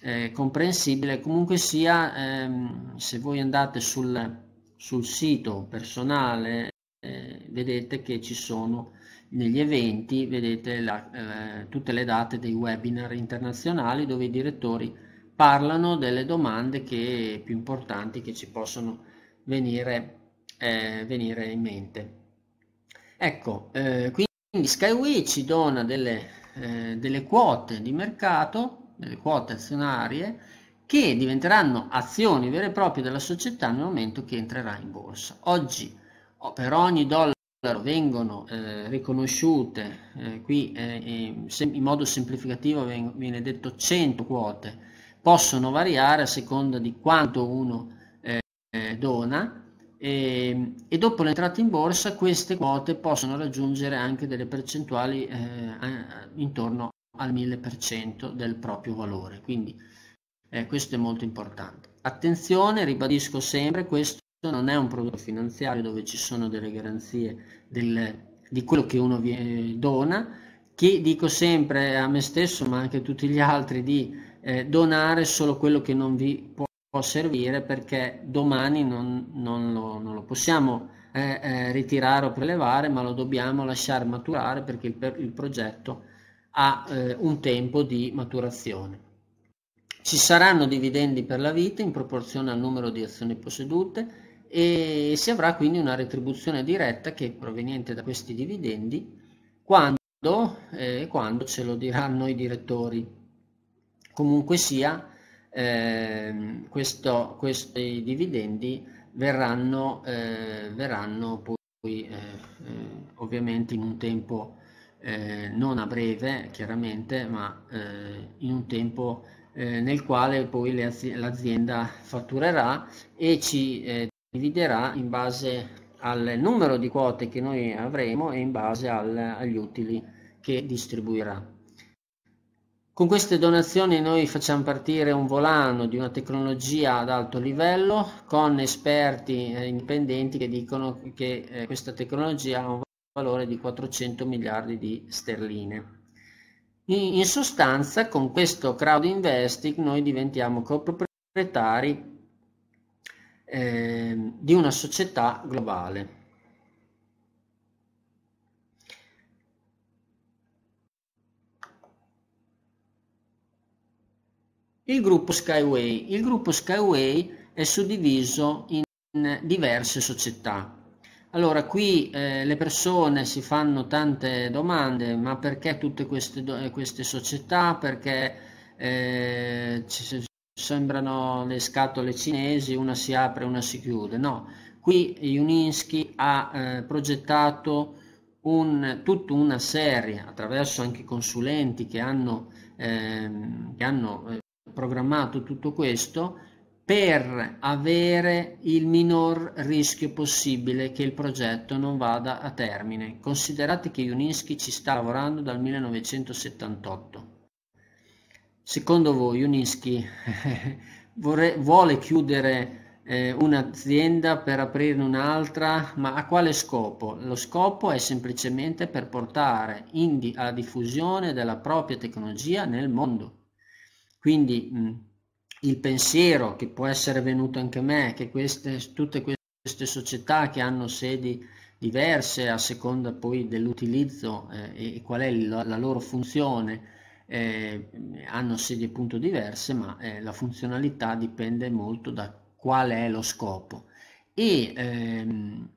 eh, comprensibile. Comunque sia, ehm, se voi andate sul, sul sito personale, eh, vedete che ci sono negli eventi, vedete la, eh, tutte le date dei webinar internazionali dove i direttori parlano delle domande che, più importanti che ci possono venire, eh, venire in mente. Ecco, eh, quindi quindi Skyway ci dona delle, eh, delle quote di mercato, delle quote azionarie, che diventeranno azioni vere e proprie della società nel momento che entrerà in borsa. Oggi oh, per ogni dollaro vengono eh, riconosciute, eh, qui eh, in modo semplificativo viene detto 100 quote, possono variare a seconda di quanto uno eh, eh, dona, e, ehm, e, dopo l'entrata in borsa queste quote possono raggiungere anche delle percentuali eh, intorno al 1000% del proprio valore, quindi eh, questo è molto importante. Attenzione, ribadisco sempre, questo non è un prodotto finanziario dove ci sono delle garanzie del, di quello che uno vi dona, che dico sempre a me stesso ma anche a tutti gli altri di eh, donare solo quello che non vi può può servire perché domani non, non, lo, non lo, possiamo eh, eh, ritirare o prelevare, ma lo dobbiamo lasciare maturare perché il, il progetto ha eh, un tempo di maturazione. Ci saranno dividendi per la vita in proporzione al numero di azioni possedute e si avrà quindi una retribuzione diretta che è proveniente da questi dividendi quando, eh, quando ce lo diranno i direttori. Comunque sia, eh, questo, questi dividendi verranno, eh, verranno poi eh, eh, ovviamente in un tempo eh, non a breve chiaramente ma in un tempo nel quale poi l'azienda fatturerà e ci dividerà in base al numero di quote che noi avremo e in base al, agli utili che distribuirà. Con queste donazioni noi facciamo partire un volano di una tecnologia ad alto livello con esperti indipendenti che dicono che eh, questa tecnologia ha un valore di 400 miliardi di sterline. In sostanza con questo crowd investing noi diventiamo coproprietari eh, di una società globale. Il gruppo Skyway. Il gruppo Skyway è suddiviso in diverse società. Allora, qui eh, le persone si fanno tante domande, ma perché tutte queste, queste società? Perché eh, ci sembrano le scatole cinesi, una si apre, e una si chiude. No, qui Juninsky ha eh, progettato un, tutta una serie, attraverso anche consulenti che hanno, ehm, che hanno eh, programmato tutto questo per avere il minor rischio possibile che il progetto non vada a termine. Considerate che Juninsky ci sta lavorando dal 1978. Secondo voi Juninsky vorre, vuole chiudere eh, un'azienda per aprirne un'altra, ma a quale scopo? Lo scopo è semplicemente per portare Indy alla diffusione della propria tecnologia nel mondo. Quindi mh, mm. il pensiero che può essere venuto anche a me, che queste, tutte queste società che hanno sedi diverse a seconda poi dell'utilizzo eh, e qual è la, la loro funzione, eh, hanno sedi appunto diverse, ma eh, la funzionalità dipende molto da qual è lo scopo. E ehm,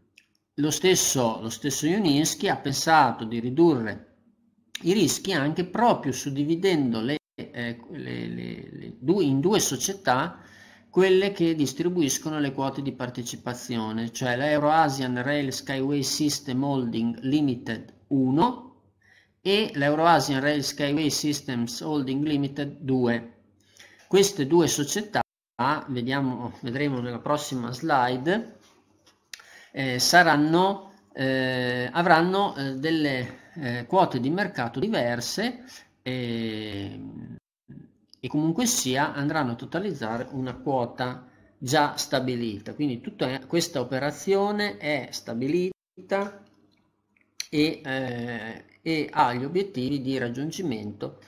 lo stesso, lo stesso Juninsky ha pensato di ridurre i rischi anche proprio suddividendo le eh, le, le, le due, in due società quelle che distribuiscono le quote di partecipazione, cioè l'Euroasian Rail Skyway System Holding Limited 1 e l'Euroasian Rail Skyway Systems Holding Limited 2. Queste due società, vediamo, vedremo nella prossima slide, eh, saranno, eh, avranno eh, delle eh, quote di mercato diverse e, ehm, e comunque sia andranno a totalizzare una quota già stabilita quindi tutta questa operazione è stabilita e, eh, e ha gli obiettivi di raggiungimento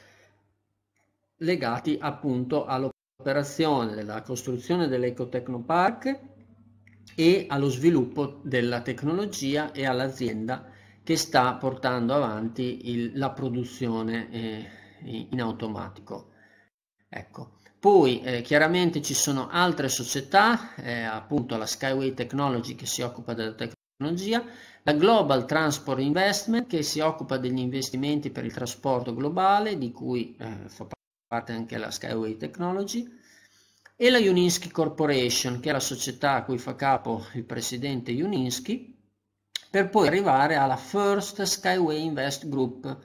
legati appunto all'operazione della costruzione dell'ecotecnopark e allo sviluppo della tecnologia e all'azienda che sta portando avanti il, la produzione eh, in automatico. Ecco. Poi eh, chiaramente ci sono altre società, eh, appunto la Skyway Technology che si occupa della tecnologia, la Global Transport Investment che si occupa degli investimenti per il trasporto globale, di cui eh, fa parte anche la Skyway Technology, e la Uninsky Corporation che è la società a cui fa capo il presidente Uninsky, per poi arrivare alla First Skyway Invest Group,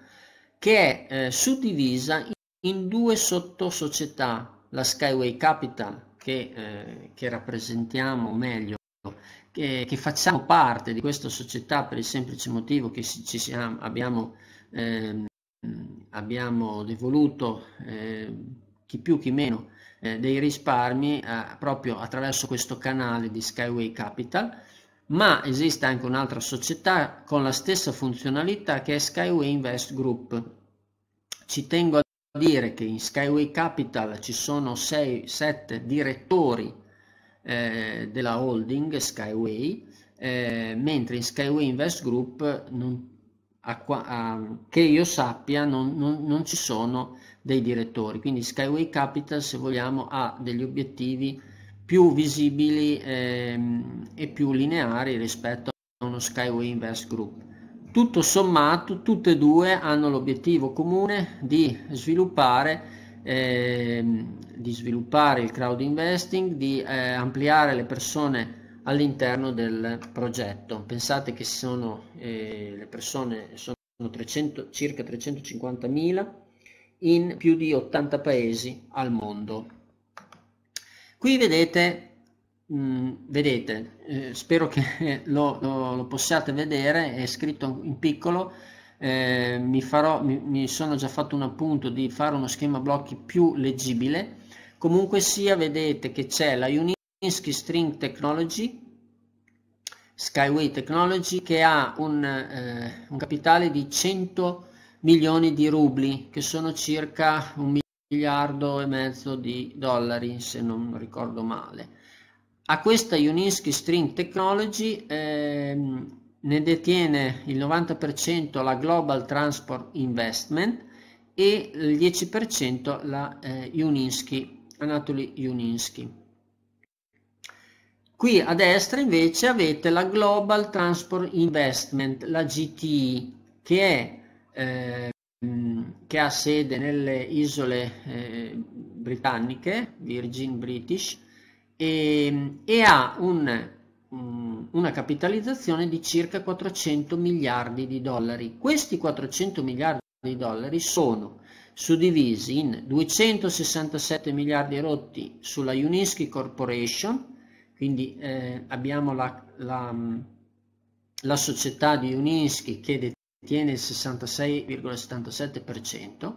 che è eh, suddivisa in due sottosocietà, la Skyway Capital, che, eh, che rappresentiamo meglio, che, che, facciamo parte di questa società per il semplice motivo che si, ci siamo, abbiamo, eh, abbiamo devoluto, ehm, chi più chi meno, eh, dei risparmi eh, proprio attraverso questo canale di Skyway Capital ma esiste anche un'altra società con la stessa funzionalità che è Skyway Invest Group. Ci tengo a dire che in Skyway Capital ci sono 6-7 direttori eh, della holding Skyway, eh, mentre in Skyway Invest Group, non, a, a, che io sappia, non, non, non ci sono dei direttori. Quindi Skyway Capital, se vogliamo, ha degli obiettivi più visibili ehm, e più lineari rispetto a uno Skyway Invest Group. Tutto sommato, tutte e due hanno l'obiettivo comune di sviluppare Ehm, di sviluppare il crowd investing, di eh, ampliare le persone all'interno del progetto. Pensate che sono, eh, le persone sono 300, circa 350.000 in più di 80 paesi al mondo. Qui vedete, mh, mm, vedete eh, spero che lo, lo, lo, possiate vedere, è scritto in piccolo, eh, mi, farò, mi, mi sono già fatto un appunto di fare uno schema blocchi più leggibile, comunque sia vedete che c'è la Uninsky String Technology Skyway Technology che ha un, eh, un, capitale di 100 milioni di rubli che sono circa un milione miliardo e mezzo di dollari se non ricordo male a questa Uniski String Technology ehm, ne detiene il 90% la Global Transport Investment e il 10% la eh, Uninsky, Anatoly Uninsky. Qui a destra invece avete la Global Transport Investment, la GTI, che è eh, Mm, che ha sede nelle isole eh, britanniche, Virgin British, e, e ha un, mm, una capitalizzazione di circa 400 miliardi di dollari. Questi 400 miliardi di dollari sono suddivisi in 267 miliardi rotti sulla Uninsky Corporation, quindi eh, abbiamo la, la, mm, la società di Uninsky che tiene il 66,77%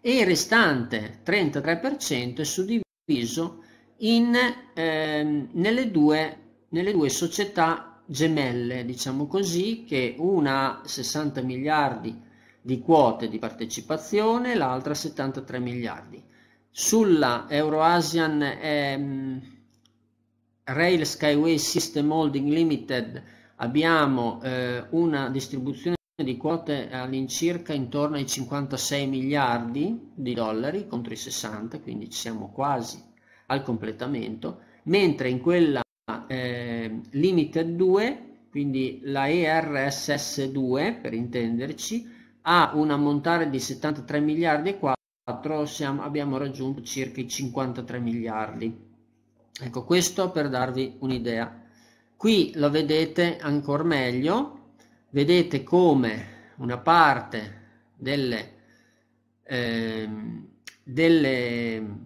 e il restante 33% è suddiviso in, ehm, nelle, due, nelle due società gemelle, diciamo così, che una ha 60 miliardi di quote di partecipazione, l'altra 73 miliardi. Sulla Euroasian ehm, Rail Skyway System Holding Limited abbiamo eh, una distribuzione di quote all'incirca intorno ai 56 miliardi di dollari contro i 60, quindi ci siamo quasi al completamento, mentre in quella eh, Limited 2, quindi la ERSS2 per intenderci, ha un ammontare di 73 miliardi e 4, siamo, abbiamo raggiunto circa i 53 miliardi. Ecco, questo per darvi un'idea. Qui lo vedete ancora meglio, vedete come una parte delle, eh, delle,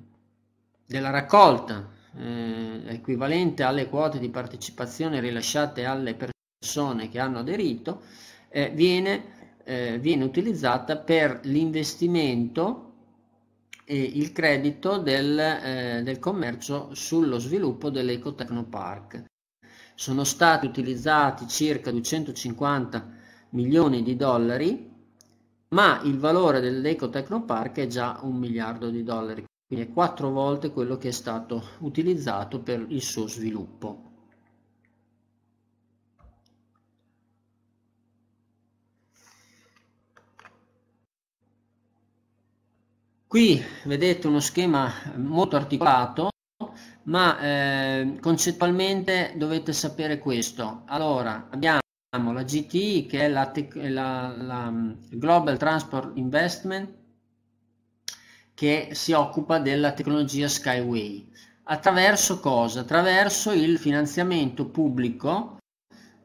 della raccolta eh, equivalente alle quote di partecipazione rilasciate alle persone che hanno aderito eh, viene, eh, viene utilizzata per l'investimento e il credito del, eh, del, commercio sullo sviluppo dell'Ecotecnopark sono stati utilizzati circa 250 milioni di dollari, ma il valore dell'Eco Technopark è già un miliardo di dollari, quindi è quattro volte quello che è stato utilizzato per il suo sviluppo. Qui vedete uno schema molto articolato ma eh, concettualmente dovete sapere questo. Allora, abbiamo la GTI che è la, la, la mm, Global Transport Investment che si occupa della tecnologia Skyway. Attraverso cosa? Attraverso il finanziamento pubblico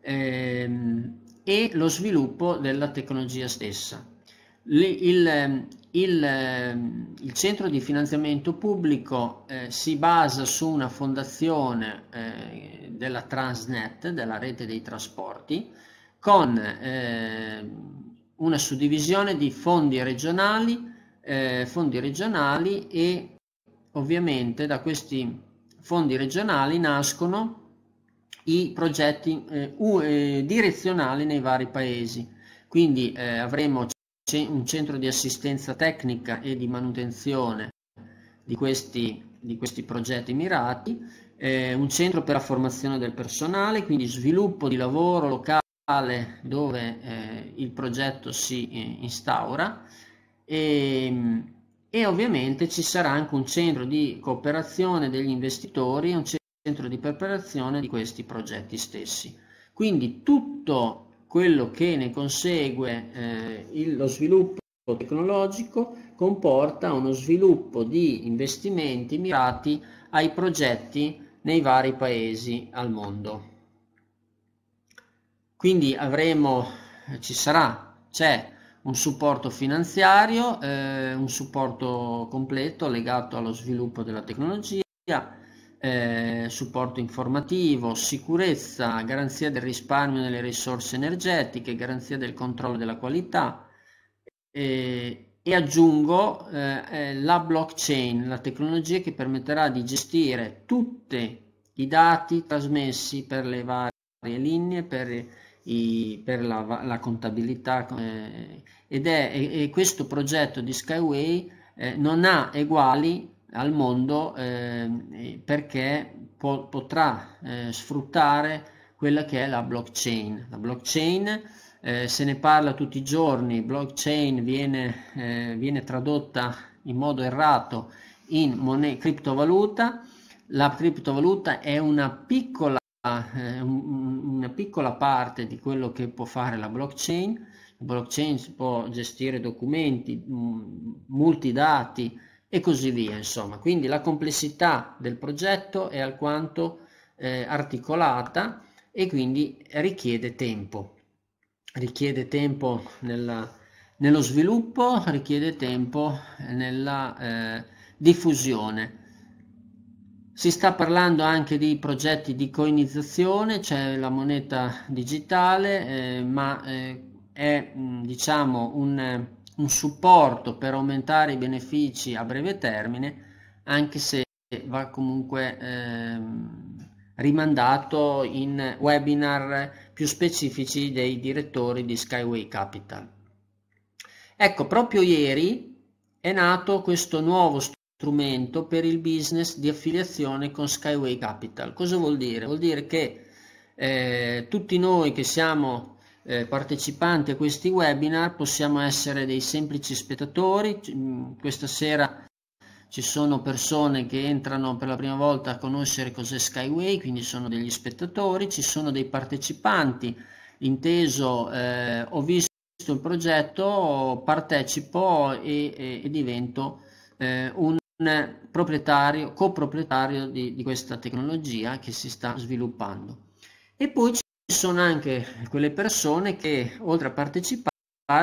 ehm, e lo sviluppo della tecnologia stessa il, ehm, il, ehm, il, centro di finanziamento pubblico eh, si basa su una fondazione eh, della Transnet, della rete dei trasporti, con eh, una suddivisione di fondi regionali, eh, fondi regionali e ovviamente da questi fondi regionali nascono i progetti eh, eh, direzionali nei vari paesi. Quindi avremo un centro di assistenza tecnica e di manutenzione di questi, di questi progetti mirati, eh, un centro per la formazione del personale, quindi sviluppo di lavoro locale dove eh, il progetto si eh, instaura e, ehm, e, ovviamente ci sarà anche un centro di cooperazione degli investitori e un centro di preparazione di questi progetti stessi. Quindi tutto quello che ne consegue eh, il, lo sviluppo tecnologico comporta uno sviluppo di investimenti mirati ai progetti nei vari paesi al mondo. Quindi avremo, ci sarà, c'è un supporto finanziario, eh, un supporto completo legato allo sviluppo della tecnologia, eh, supporto informativo, sicurezza, garanzia del risparmio delle risorse energetiche, garanzia del controllo della qualità eh, e aggiungo eh, eh, la blockchain, la tecnologia che permetterà di gestire tutti i dati trasmessi per le varie linee, per, i, per la, la, contabilità eh, ed è e, e questo progetto di Skyway eh, non ha eguali al mondo eh, perché po- potrà eh, sfruttare quella che è la blockchain. La blockchain eh, se ne parla tutti i giorni, blockchain viene, eh, viene tradotta in modo errato in moneta, criptovaluta, la criptovaluta è una piccola, eh, una piccola parte di quello che può fare la blockchain, la blockchain può gestire documenti, mm, multidati, e così via, insomma. Quindi la complessità del progetto è alquanto eh, articolata e quindi richiede tempo. Richiede tempo nella, nello sviluppo, richiede tempo nella eh, diffusione. Si sta parlando anche di progetti di coinizzazione, c'è cioè la moneta digitale, eh, ma eh, è diciamo un un supporto per aumentare i benefici a breve termine, anche se va comunque ehm, rimandato in webinar più specifici dei direttori di Skyway Capital. Ecco, proprio ieri è nato questo nuovo strumento per il business di affiliazione con Skyway Capital. Cosa vuol dire? Vuol dire che eh, tutti noi che siamo eh, partecipanti a questi webinar, possiamo essere dei semplici spettatori. Mm, questa sera ci sono persone che entrano per la prima volta a conoscere cos'è Skyway, quindi sono degli spettatori, ci sono dei partecipanti, inteso eh, ho visto il progetto, partecipo e, e, e divento eh, un proprietario, coproprietario di, di questa tecnologia che si sta sviluppando. E poi sono anche quelle persone che oltre a partecipare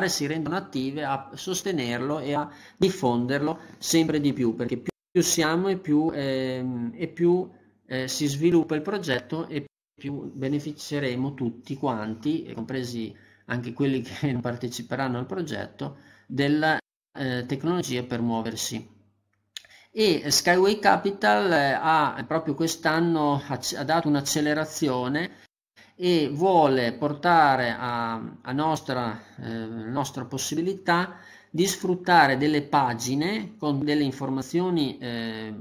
si rendono attive a sostenerlo e a diffonderlo sempre di più perché più, siamo e più, ehm, e più eh, si sviluppa il progetto e più beneficeremo tutti quanti compresi anche quelli che non parteciperanno al progetto della eh, tecnologia per muoversi e Skyway Capital eh, ha proprio quest'anno ha dato un'accelerazione e vuole portare a, a nostra, eh, nostra, possibilità di sfruttare delle pagine con delle informazioni eh,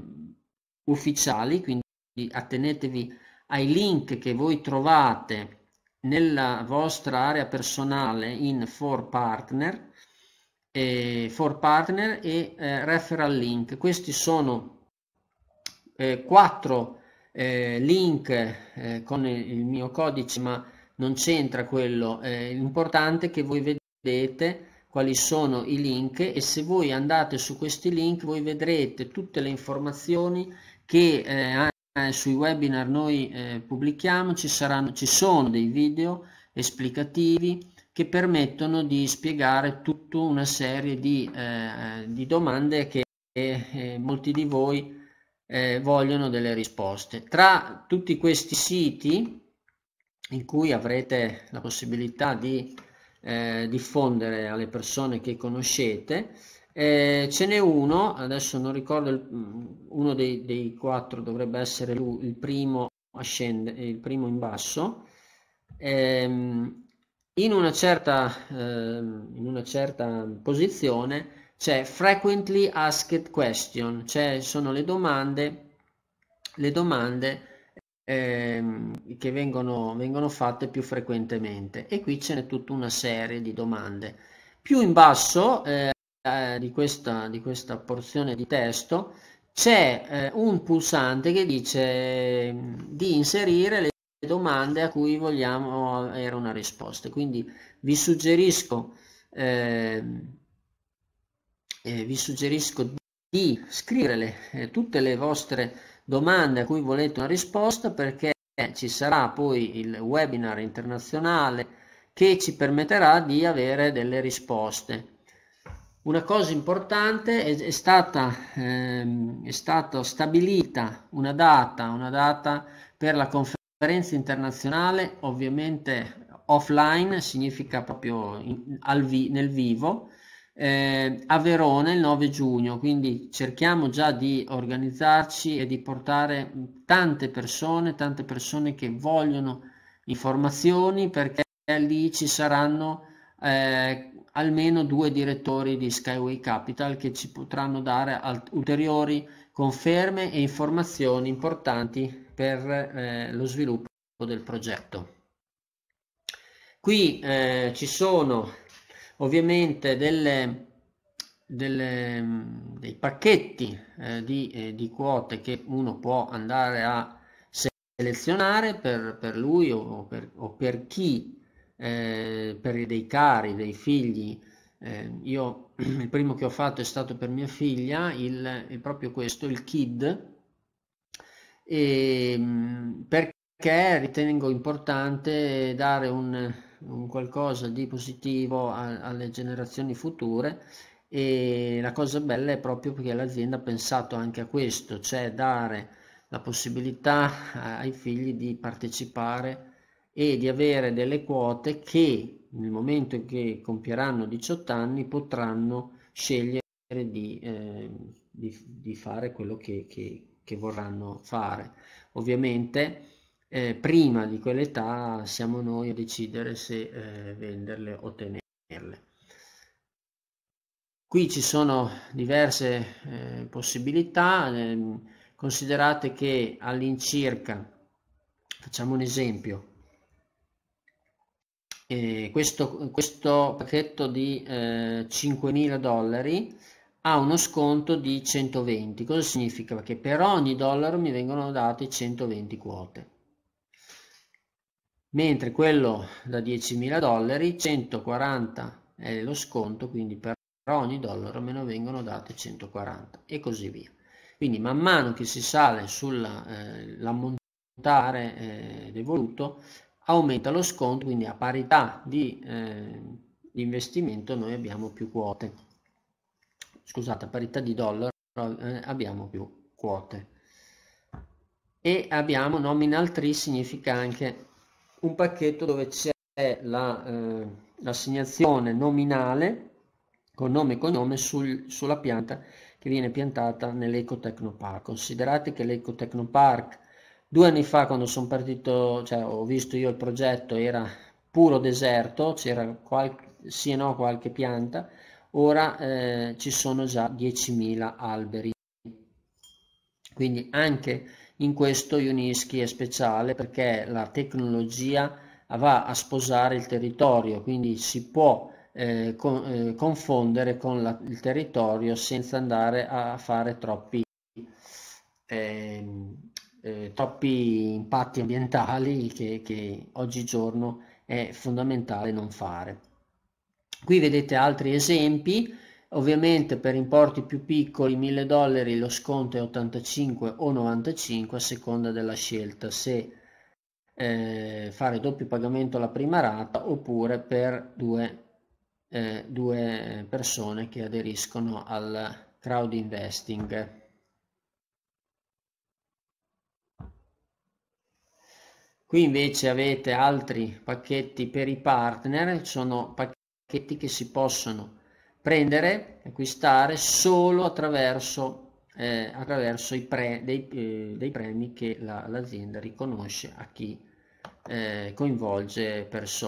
ufficiali, quindi attenetevi ai link che voi trovate nella vostra area personale in For Partner, eh, for partner e eh, referral link. Questi sono eh, quattro eh, link eh, con il mio codice, ma non c'entra quello. Eh, l'importante è che voi vedete quali sono i link e se voi andate su questi link voi vedrete tutte le informazioni che eh, sui webinar noi eh, pubblichiamo, ci, saranno, ci sono dei video esplicativi che permettono di spiegare tutta una serie di, eh, di domande che eh, molti di voi eh, vogliono delle risposte. Tra tutti questi siti in cui avrete la possibilità di eh, diffondere alle persone che conoscete, eh, ce n'è uno, adesso non ricordo, il, mm, uno dei, dei, quattro dovrebbe essere lui, il primo, ascende, il primo in basso, ehm, in una certa, ehm, in una certa posizione c'è frequently asked question, cioè sono le domande, le domande ehm, che vengono, vengono fatte più frequentemente e qui ce n'è tutta una serie di domande. Più in basso eh, eh di, questa, di questa porzione di testo c'è eh, un pulsante che dice ehm, di inserire le domande a cui vogliamo avere una risposta. Quindi vi suggerisco... Eh, eh, vi suggerisco di scrivere eh, tutte le vostre domande a cui volete una risposta perché ci sarà poi il webinar internazionale che ci permetterà di avere delle risposte. Una cosa importante è, è, stata, ehm, è stata stabilita una data, una data per la conferenza internazionale, ovviamente offline, significa proprio in, vi, nel vivo, eh, a Verona il 9 giugno, quindi cerchiamo già di organizzarci e di portare tante persone, tante persone che vogliono informazioni perché lì ci saranno eh, almeno due direttori di Skyway Capital che ci potranno dare ulteriori conferme e informazioni importanti per eh, lo sviluppo del progetto. Qui eh, ci sono ovviamente delle, delle, dei pacchetti eh, di, eh, di, quote che uno può andare a selezionare per, per lui o per, o per chi eh, per dei cari, dei figli. Eh, io il primo che ho fatto è stato per mia figlia, il, il proprio questo, il KID, e, ehm, perché ritengo importante dare un, un qualcosa di positivo a, alle generazioni future e la cosa bella è proprio perché l'azienda ha pensato anche a questo, cioè dare la possibilità ai figli di partecipare e di avere delle quote che nel momento in che compieranno 18 anni potranno scegliere di, eh, di, di fare quello che, che, che vorranno fare. Ovviamente eh, prima di quell'età siamo noi a decidere se eh, venderle o tenerle. Qui ci sono diverse eh, possibilità, ehm, considerate che all'incirca, facciamo un esempio, eh, questo, questo, pacchetto di 5.000 eh, dollari ha uno sconto di 120. Cosa significa? Che per ogni dollaro mi vengono date 120 quote mentre quello da 10.000 dollari 140 è lo sconto quindi per ogni dollaro me ne vengono date 140 e così via quindi man mano che si sale sull'ammontare eh, eh, devoluto aumenta lo sconto quindi a parità di eh, investimento noi abbiamo più quote scusate a parità di dollaro eh, abbiamo più quote e abbiamo nominal tree significa anche un pacchetto dove c'è la, eh, l'assegnazione nominale con nome e cognome sul, sulla pianta che viene piantata nell'Ecotecnopark. Considerate che l'Ecotecnopark due anni fa quando sono partito, cioè ho visto io il progetto, era puro deserto, c'era qualche, sì e no qualche pianta, ora eh, ci sono già 10.000 alberi. Quindi anche in questo Juniski è speciale perché la tecnologia va a sposare il territorio, quindi si può eh, con, eh, confondere con la, il territorio senza andare a fare troppi, ehm, eh, troppi impatti ambientali che, che, oggigiorno è fondamentale non fare. Qui vedete altri esempi Ovviamente per importi più piccoli, 1000 dollari, lo sconto è 85 o 95 a seconda della scelta, se eh, fare doppio pagamento alla prima rata oppure per due, eh, due persone che aderiscono al crowd investing. Qui invece avete altri pacchetti per i partner, sono pacchetti che si possono prendere, acquistare solo attraverso, eh, attraverso i pre, dei, eh, dei premi che la, l'azienda riconosce a chi eh, coinvolge persone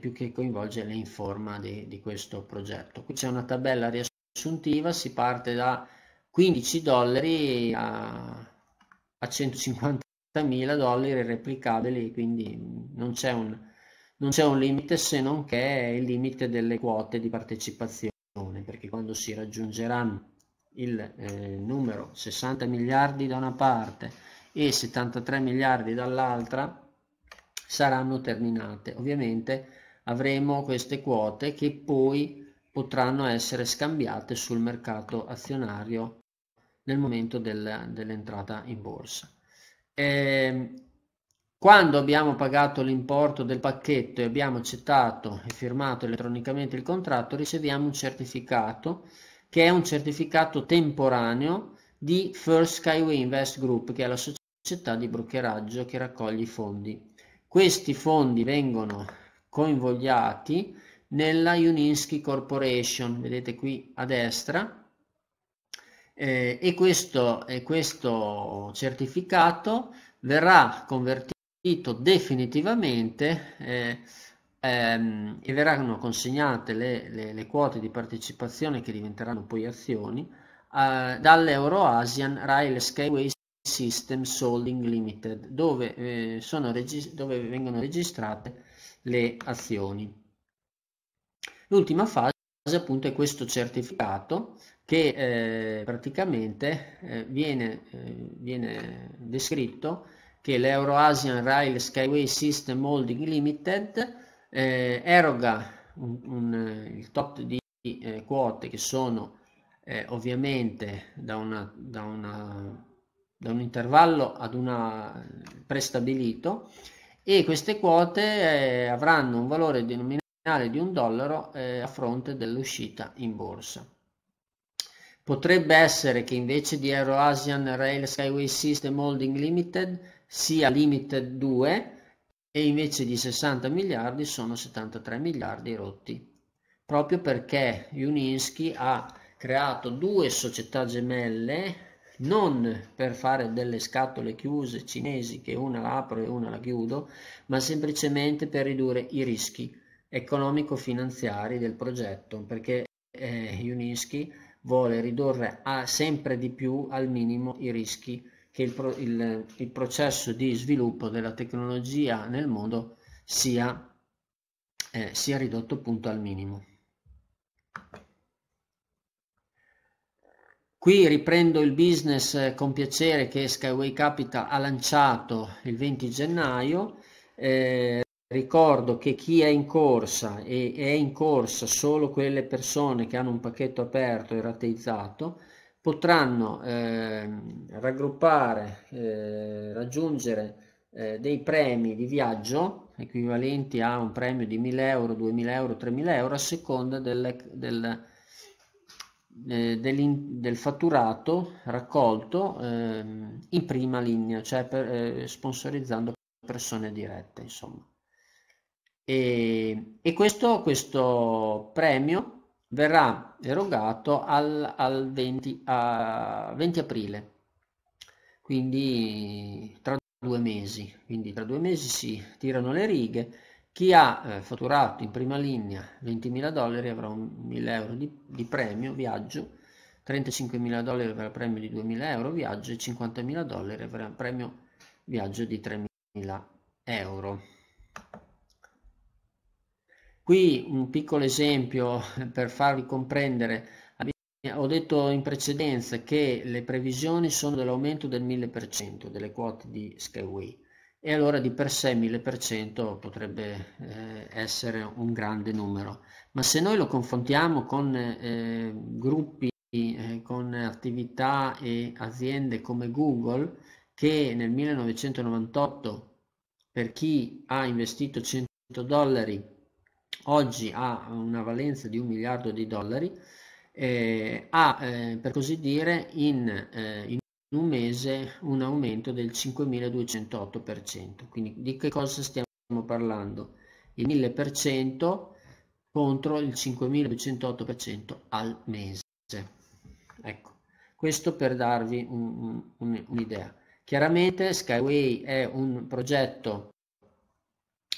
più che coinvolge le informa di, di questo progetto. Qui c'è una tabella riassuntiva, si parte da 15 dollari a, a 150.000 dollari replicabili, quindi non c'è un non c'è un limite se non che è il limite delle quote di partecipazione, perché quando si raggiungerà il eh, numero 60 miliardi da una parte e 73 miliardi dall'altra, saranno terminate. Ovviamente avremo queste quote che poi potranno essere scambiate sul mercato azionario nel momento del, dell'entrata in borsa. Eh, quando abbiamo pagato l'importo del pacchetto e abbiamo accettato e firmato elettronicamente il contratto, riceviamo un certificato che è un certificato temporaneo di First Skyway Invest Group, che è la società di brokeraggio che raccoglie i fondi. Questi fondi vengono coinvogliati nella Uninsky Corporation, vedete qui a destra, eh, e questo, e questo certificato verrà convertito definitivamente eh, ehm, e verranno consegnate le, le, le, quote di partecipazione che diventeranno poi azioni eh, dall'Euroasian Rail Skyway Systems Holding Limited dove, eh, sono regis- dove vengono registrate le azioni. L'ultima fase appunto è questo certificato che eh, praticamente eh, viene, eh, viene descritto che l'Euroasian Rail Skyway System Holding Limited eh, eroga un, un, eh, il top di eh, quote che sono eh, ovviamente da, una, da, una, da, un intervallo ad una eh, prestabilito e queste quote eh, avranno un valore denominale di un dollaro a fronte dell'uscita in borsa. Potrebbe essere che invece di Euroasian Rail Skyway System Holding Limited sia limited 2 e invece di 60 miliardi sono 73 miliardi rotti proprio perché Juninski ha creato due società gemelle non per fare delle scatole chiuse cinesi che una la apro e una la chiudo, ma semplicemente per ridurre i rischi economico-finanziari del progetto, perché eh, vuole ridurre a, sempre di più al minimo i rischi che il, pro, il, il processo di sviluppo della tecnologia nel mondo sia, eh, sia ridotto appunto al minimo. Qui riprendo il business eh, con piacere che Skyway Capital ha lanciato il 20 gennaio. Eh, ricordo che chi è in corsa e è in corsa solo quelle persone che hanno un pacchetto aperto e rateizzato potranno eh, raggruppare, eh, raggiungere eh, dei premi di viaggio equivalenti a un premio di 1000 euro, 2000 euro, 3000 euro a seconda del, del, eh, del fatturato raccolto ehm, in prima linea, cioè per, eh, sponsorizzando persone dirette. Insomma. E, e questo, questo premio verrà erogato al, al 20, 20, aprile, quindi tra due mesi. Quindi tra due mesi si tirano le righe. Chi ha eh, fatturato in prima linea 20.000 dollari avrà 1.000 euro di, di premio viaggio, 35.000 dollari avrà premio di 2.000 euro viaggio e 50.000 dollari avrà premio viaggio di 3.000 euro. Qui un piccolo esempio per farvi comprendere. Ho detto in precedenza che le previsioni sono dell'aumento del 1000% delle quote di Skyway e allora di per sé 1000% potrebbe eh, essere un grande numero. Ma se noi lo confrontiamo con eh, gruppi, eh, con attività e aziende come Google, che nel 1998 per chi ha investito 100 dollari oggi ha una valenza di un miliardo di dollari, eh, ha eh, per così dire in, eh, in, un mese un aumento del 5.208%. Quindi di che cosa stiamo parlando? Il 1000% contro il 5.208% al mese. Ecco, questo per darvi un'idea. Un, un Chiaramente Skyway è un progetto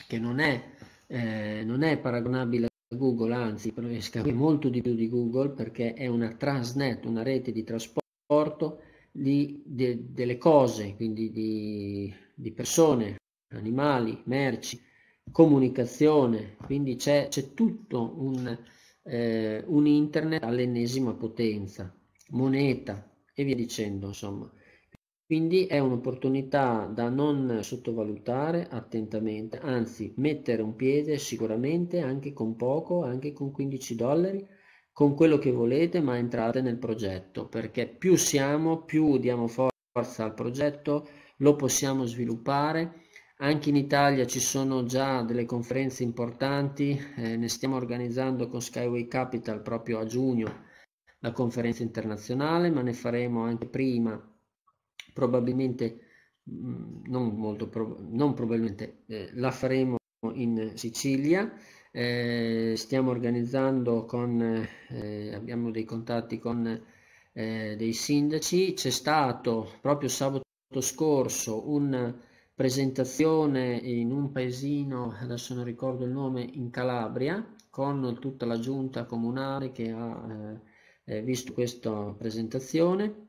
che non è eh, non è paragonabile a Google, anzi è molto di più di Google perché è una transnet, una rete di trasporto di, de, delle cose, quindi di, di, persone, animali, merci, comunicazione, quindi c'è, c'è tutto un, eh, un internet all'ennesima potenza, moneta e via dicendo, insomma. Quindi è un'opportunità da non sottovalutare attentamente, anzi mettere un piede sicuramente anche con poco, anche con 15 dollari, con quello che volete, ma entrate nel progetto, perché più siamo, più diamo forza al progetto, lo possiamo sviluppare. Anche in Italia ci sono già delle conferenze importanti, eh, ne stiamo organizzando con Skyway Capital proprio a giugno la conferenza internazionale, ma ne faremo anche prima probabilmente, mm, non molto, non probabilmente, eh, la faremo in Sicilia. Eh, stiamo organizzando con, eh, abbiamo dei contatti con eh, dei sindaci. C'è stato proprio sabato scorso una presentazione in un paesino, adesso non ricordo il nome, in Calabria, con tutta la giunta comunale che ha eh, eh, visto questa presentazione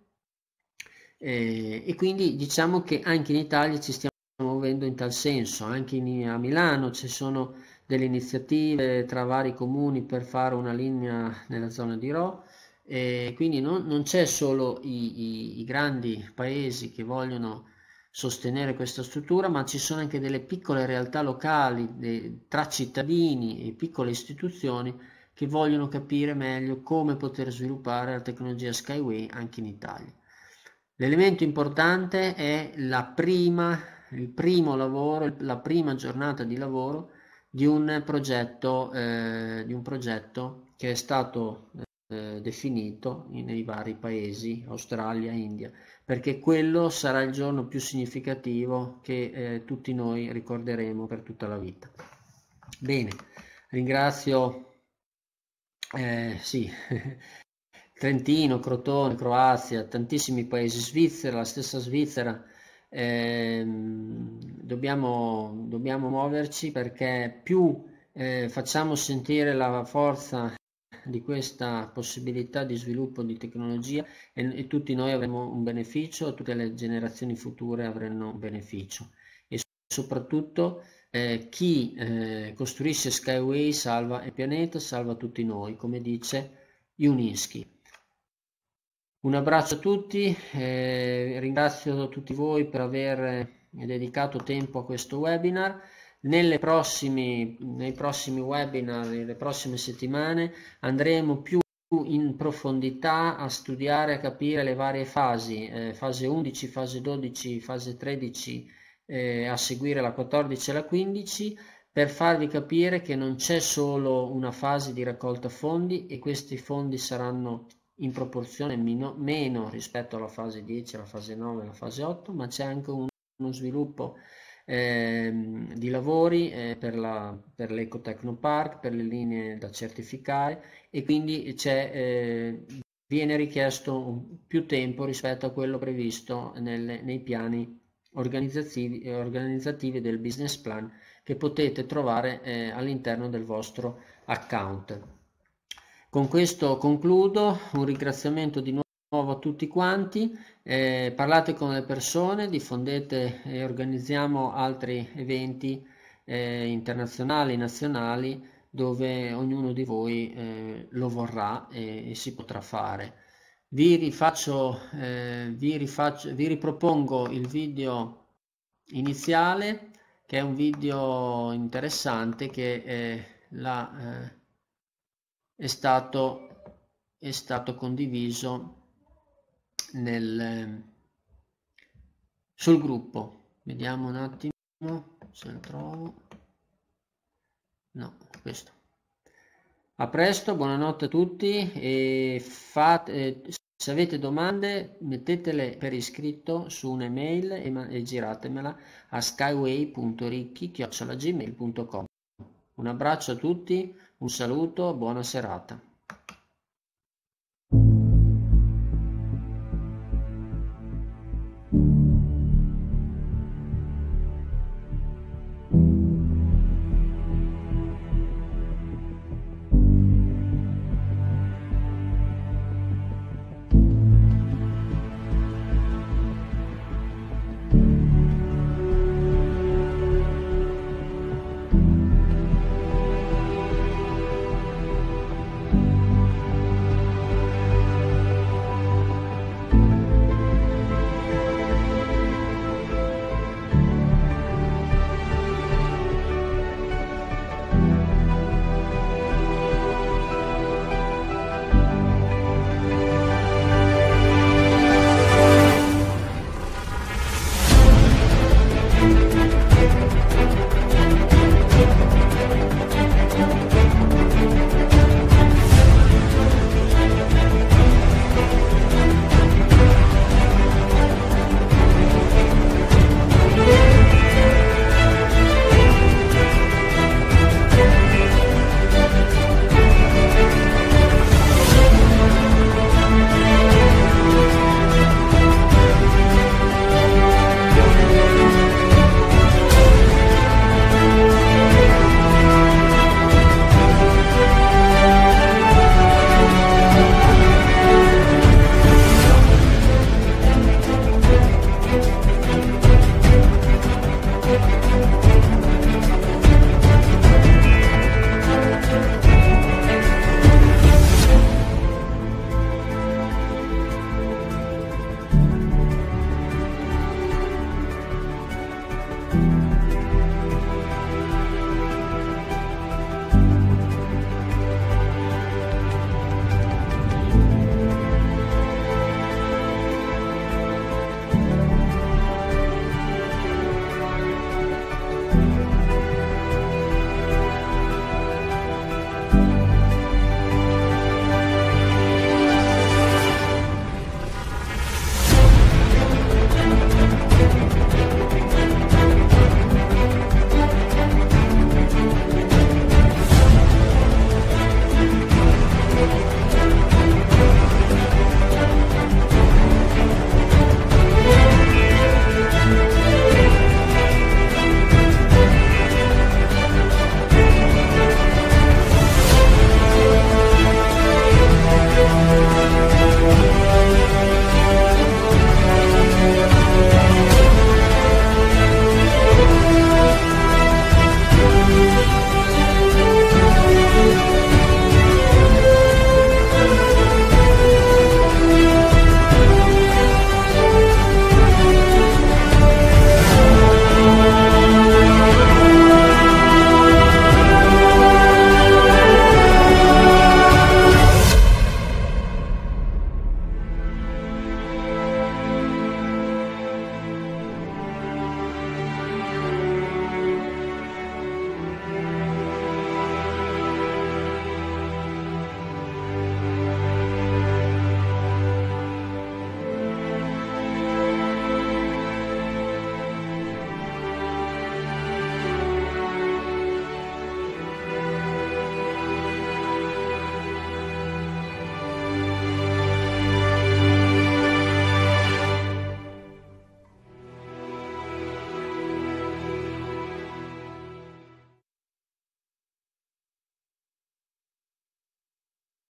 eh, e quindi diciamo che anche in Italia ci stiamo muovendo in tal senso, anche in, a Milano ci sono delle iniziative tra vari comuni per fare una linea nella zona di Ro, eh, quindi non, non, c'è solo i, i, i grandi paesi che vogliono sostenere questa struttura, ma ci sono anche delle piccole realtà locali de, tra cittadini e piccole istituzioni che vogliono capire meglio come poter sviluppare la tecnologia Skyway anche in Italia. L'elemento importante è prima, il primo lavoro, la prima giornata di lavoro di un progetto, eh, di un progetto che è stato eh, definito nei vari paesi, Australia, India, perché quello sarà il giorno più significativo che eh, tutti noi ricorderemo per tutta la vita. Bene, ringrazio, eh, sì, Trentino, Crotone, Croazia, tantissimi paesi, Svizzera, la stessa Svizzera. Eh, dobbiamo, dobbiamo, muoverci perché più eh, facciamo sentire la forza di questa possibilità di sviluppo di tecnologia e, e, tutti noi avremo un beneficio, tutte le generazioni future avranno un beneficio e soprattutto eh, chi eh, costruisce Skyway salva il pianeta, salva tutti noi, come dice Juninsky. Un abbraccio a tutti, eh, ringrazio tutti voi per aver eh, dedicato tempo a questo webinar. Prossimi, nei prossimi webinar, nelle prossime settimane, andremo più in profondità a studiare, e a capire le varie fasi, eh, fase 11, fase 12, fase 13, eh, a seguire la 14 e la 15, per farvi capire che non c'è solo una fase di raccolta fondi e questi fondi saranno in proporzione meno, meno rispetto alla fase 10, alla fase 9, alla fase 8, ma c'è anche un, uno sviluppo eh, di lavori eh, per, la, per l'Ecotecnopark, per le linee da certificare e quindi eh, viene richiesto più tempo rispetto a quello previsto nel, nei piani organizzativi, organizzativi, del business plan che potete trovare eh, all'interno del vostro account. Con questo concludo, un ringraziamento di nuovo a tutti quanti, eh, parlate con le persone, diffondete e organizziamo altri eventi eh, internazionali, nazionali, dove ognuno di voi eh, lo vorrà e, e, si potrà fare. Vi, rifaccio, eh, vi, rifaccio, vi ripropongo il video iniziale che è un video interessante che la eh, è stato, è stato condiviso nel, sul gruppo. Vediamo un attimo se lo trovo. No, questo. A presto, buonanotte a tutti e fate, eh, se avete domande mettetele per iscritto su un'email e, e giratemela a skyway.ricchi.gmail.com Un abbraccio a tutti. Un saluto, buona serata.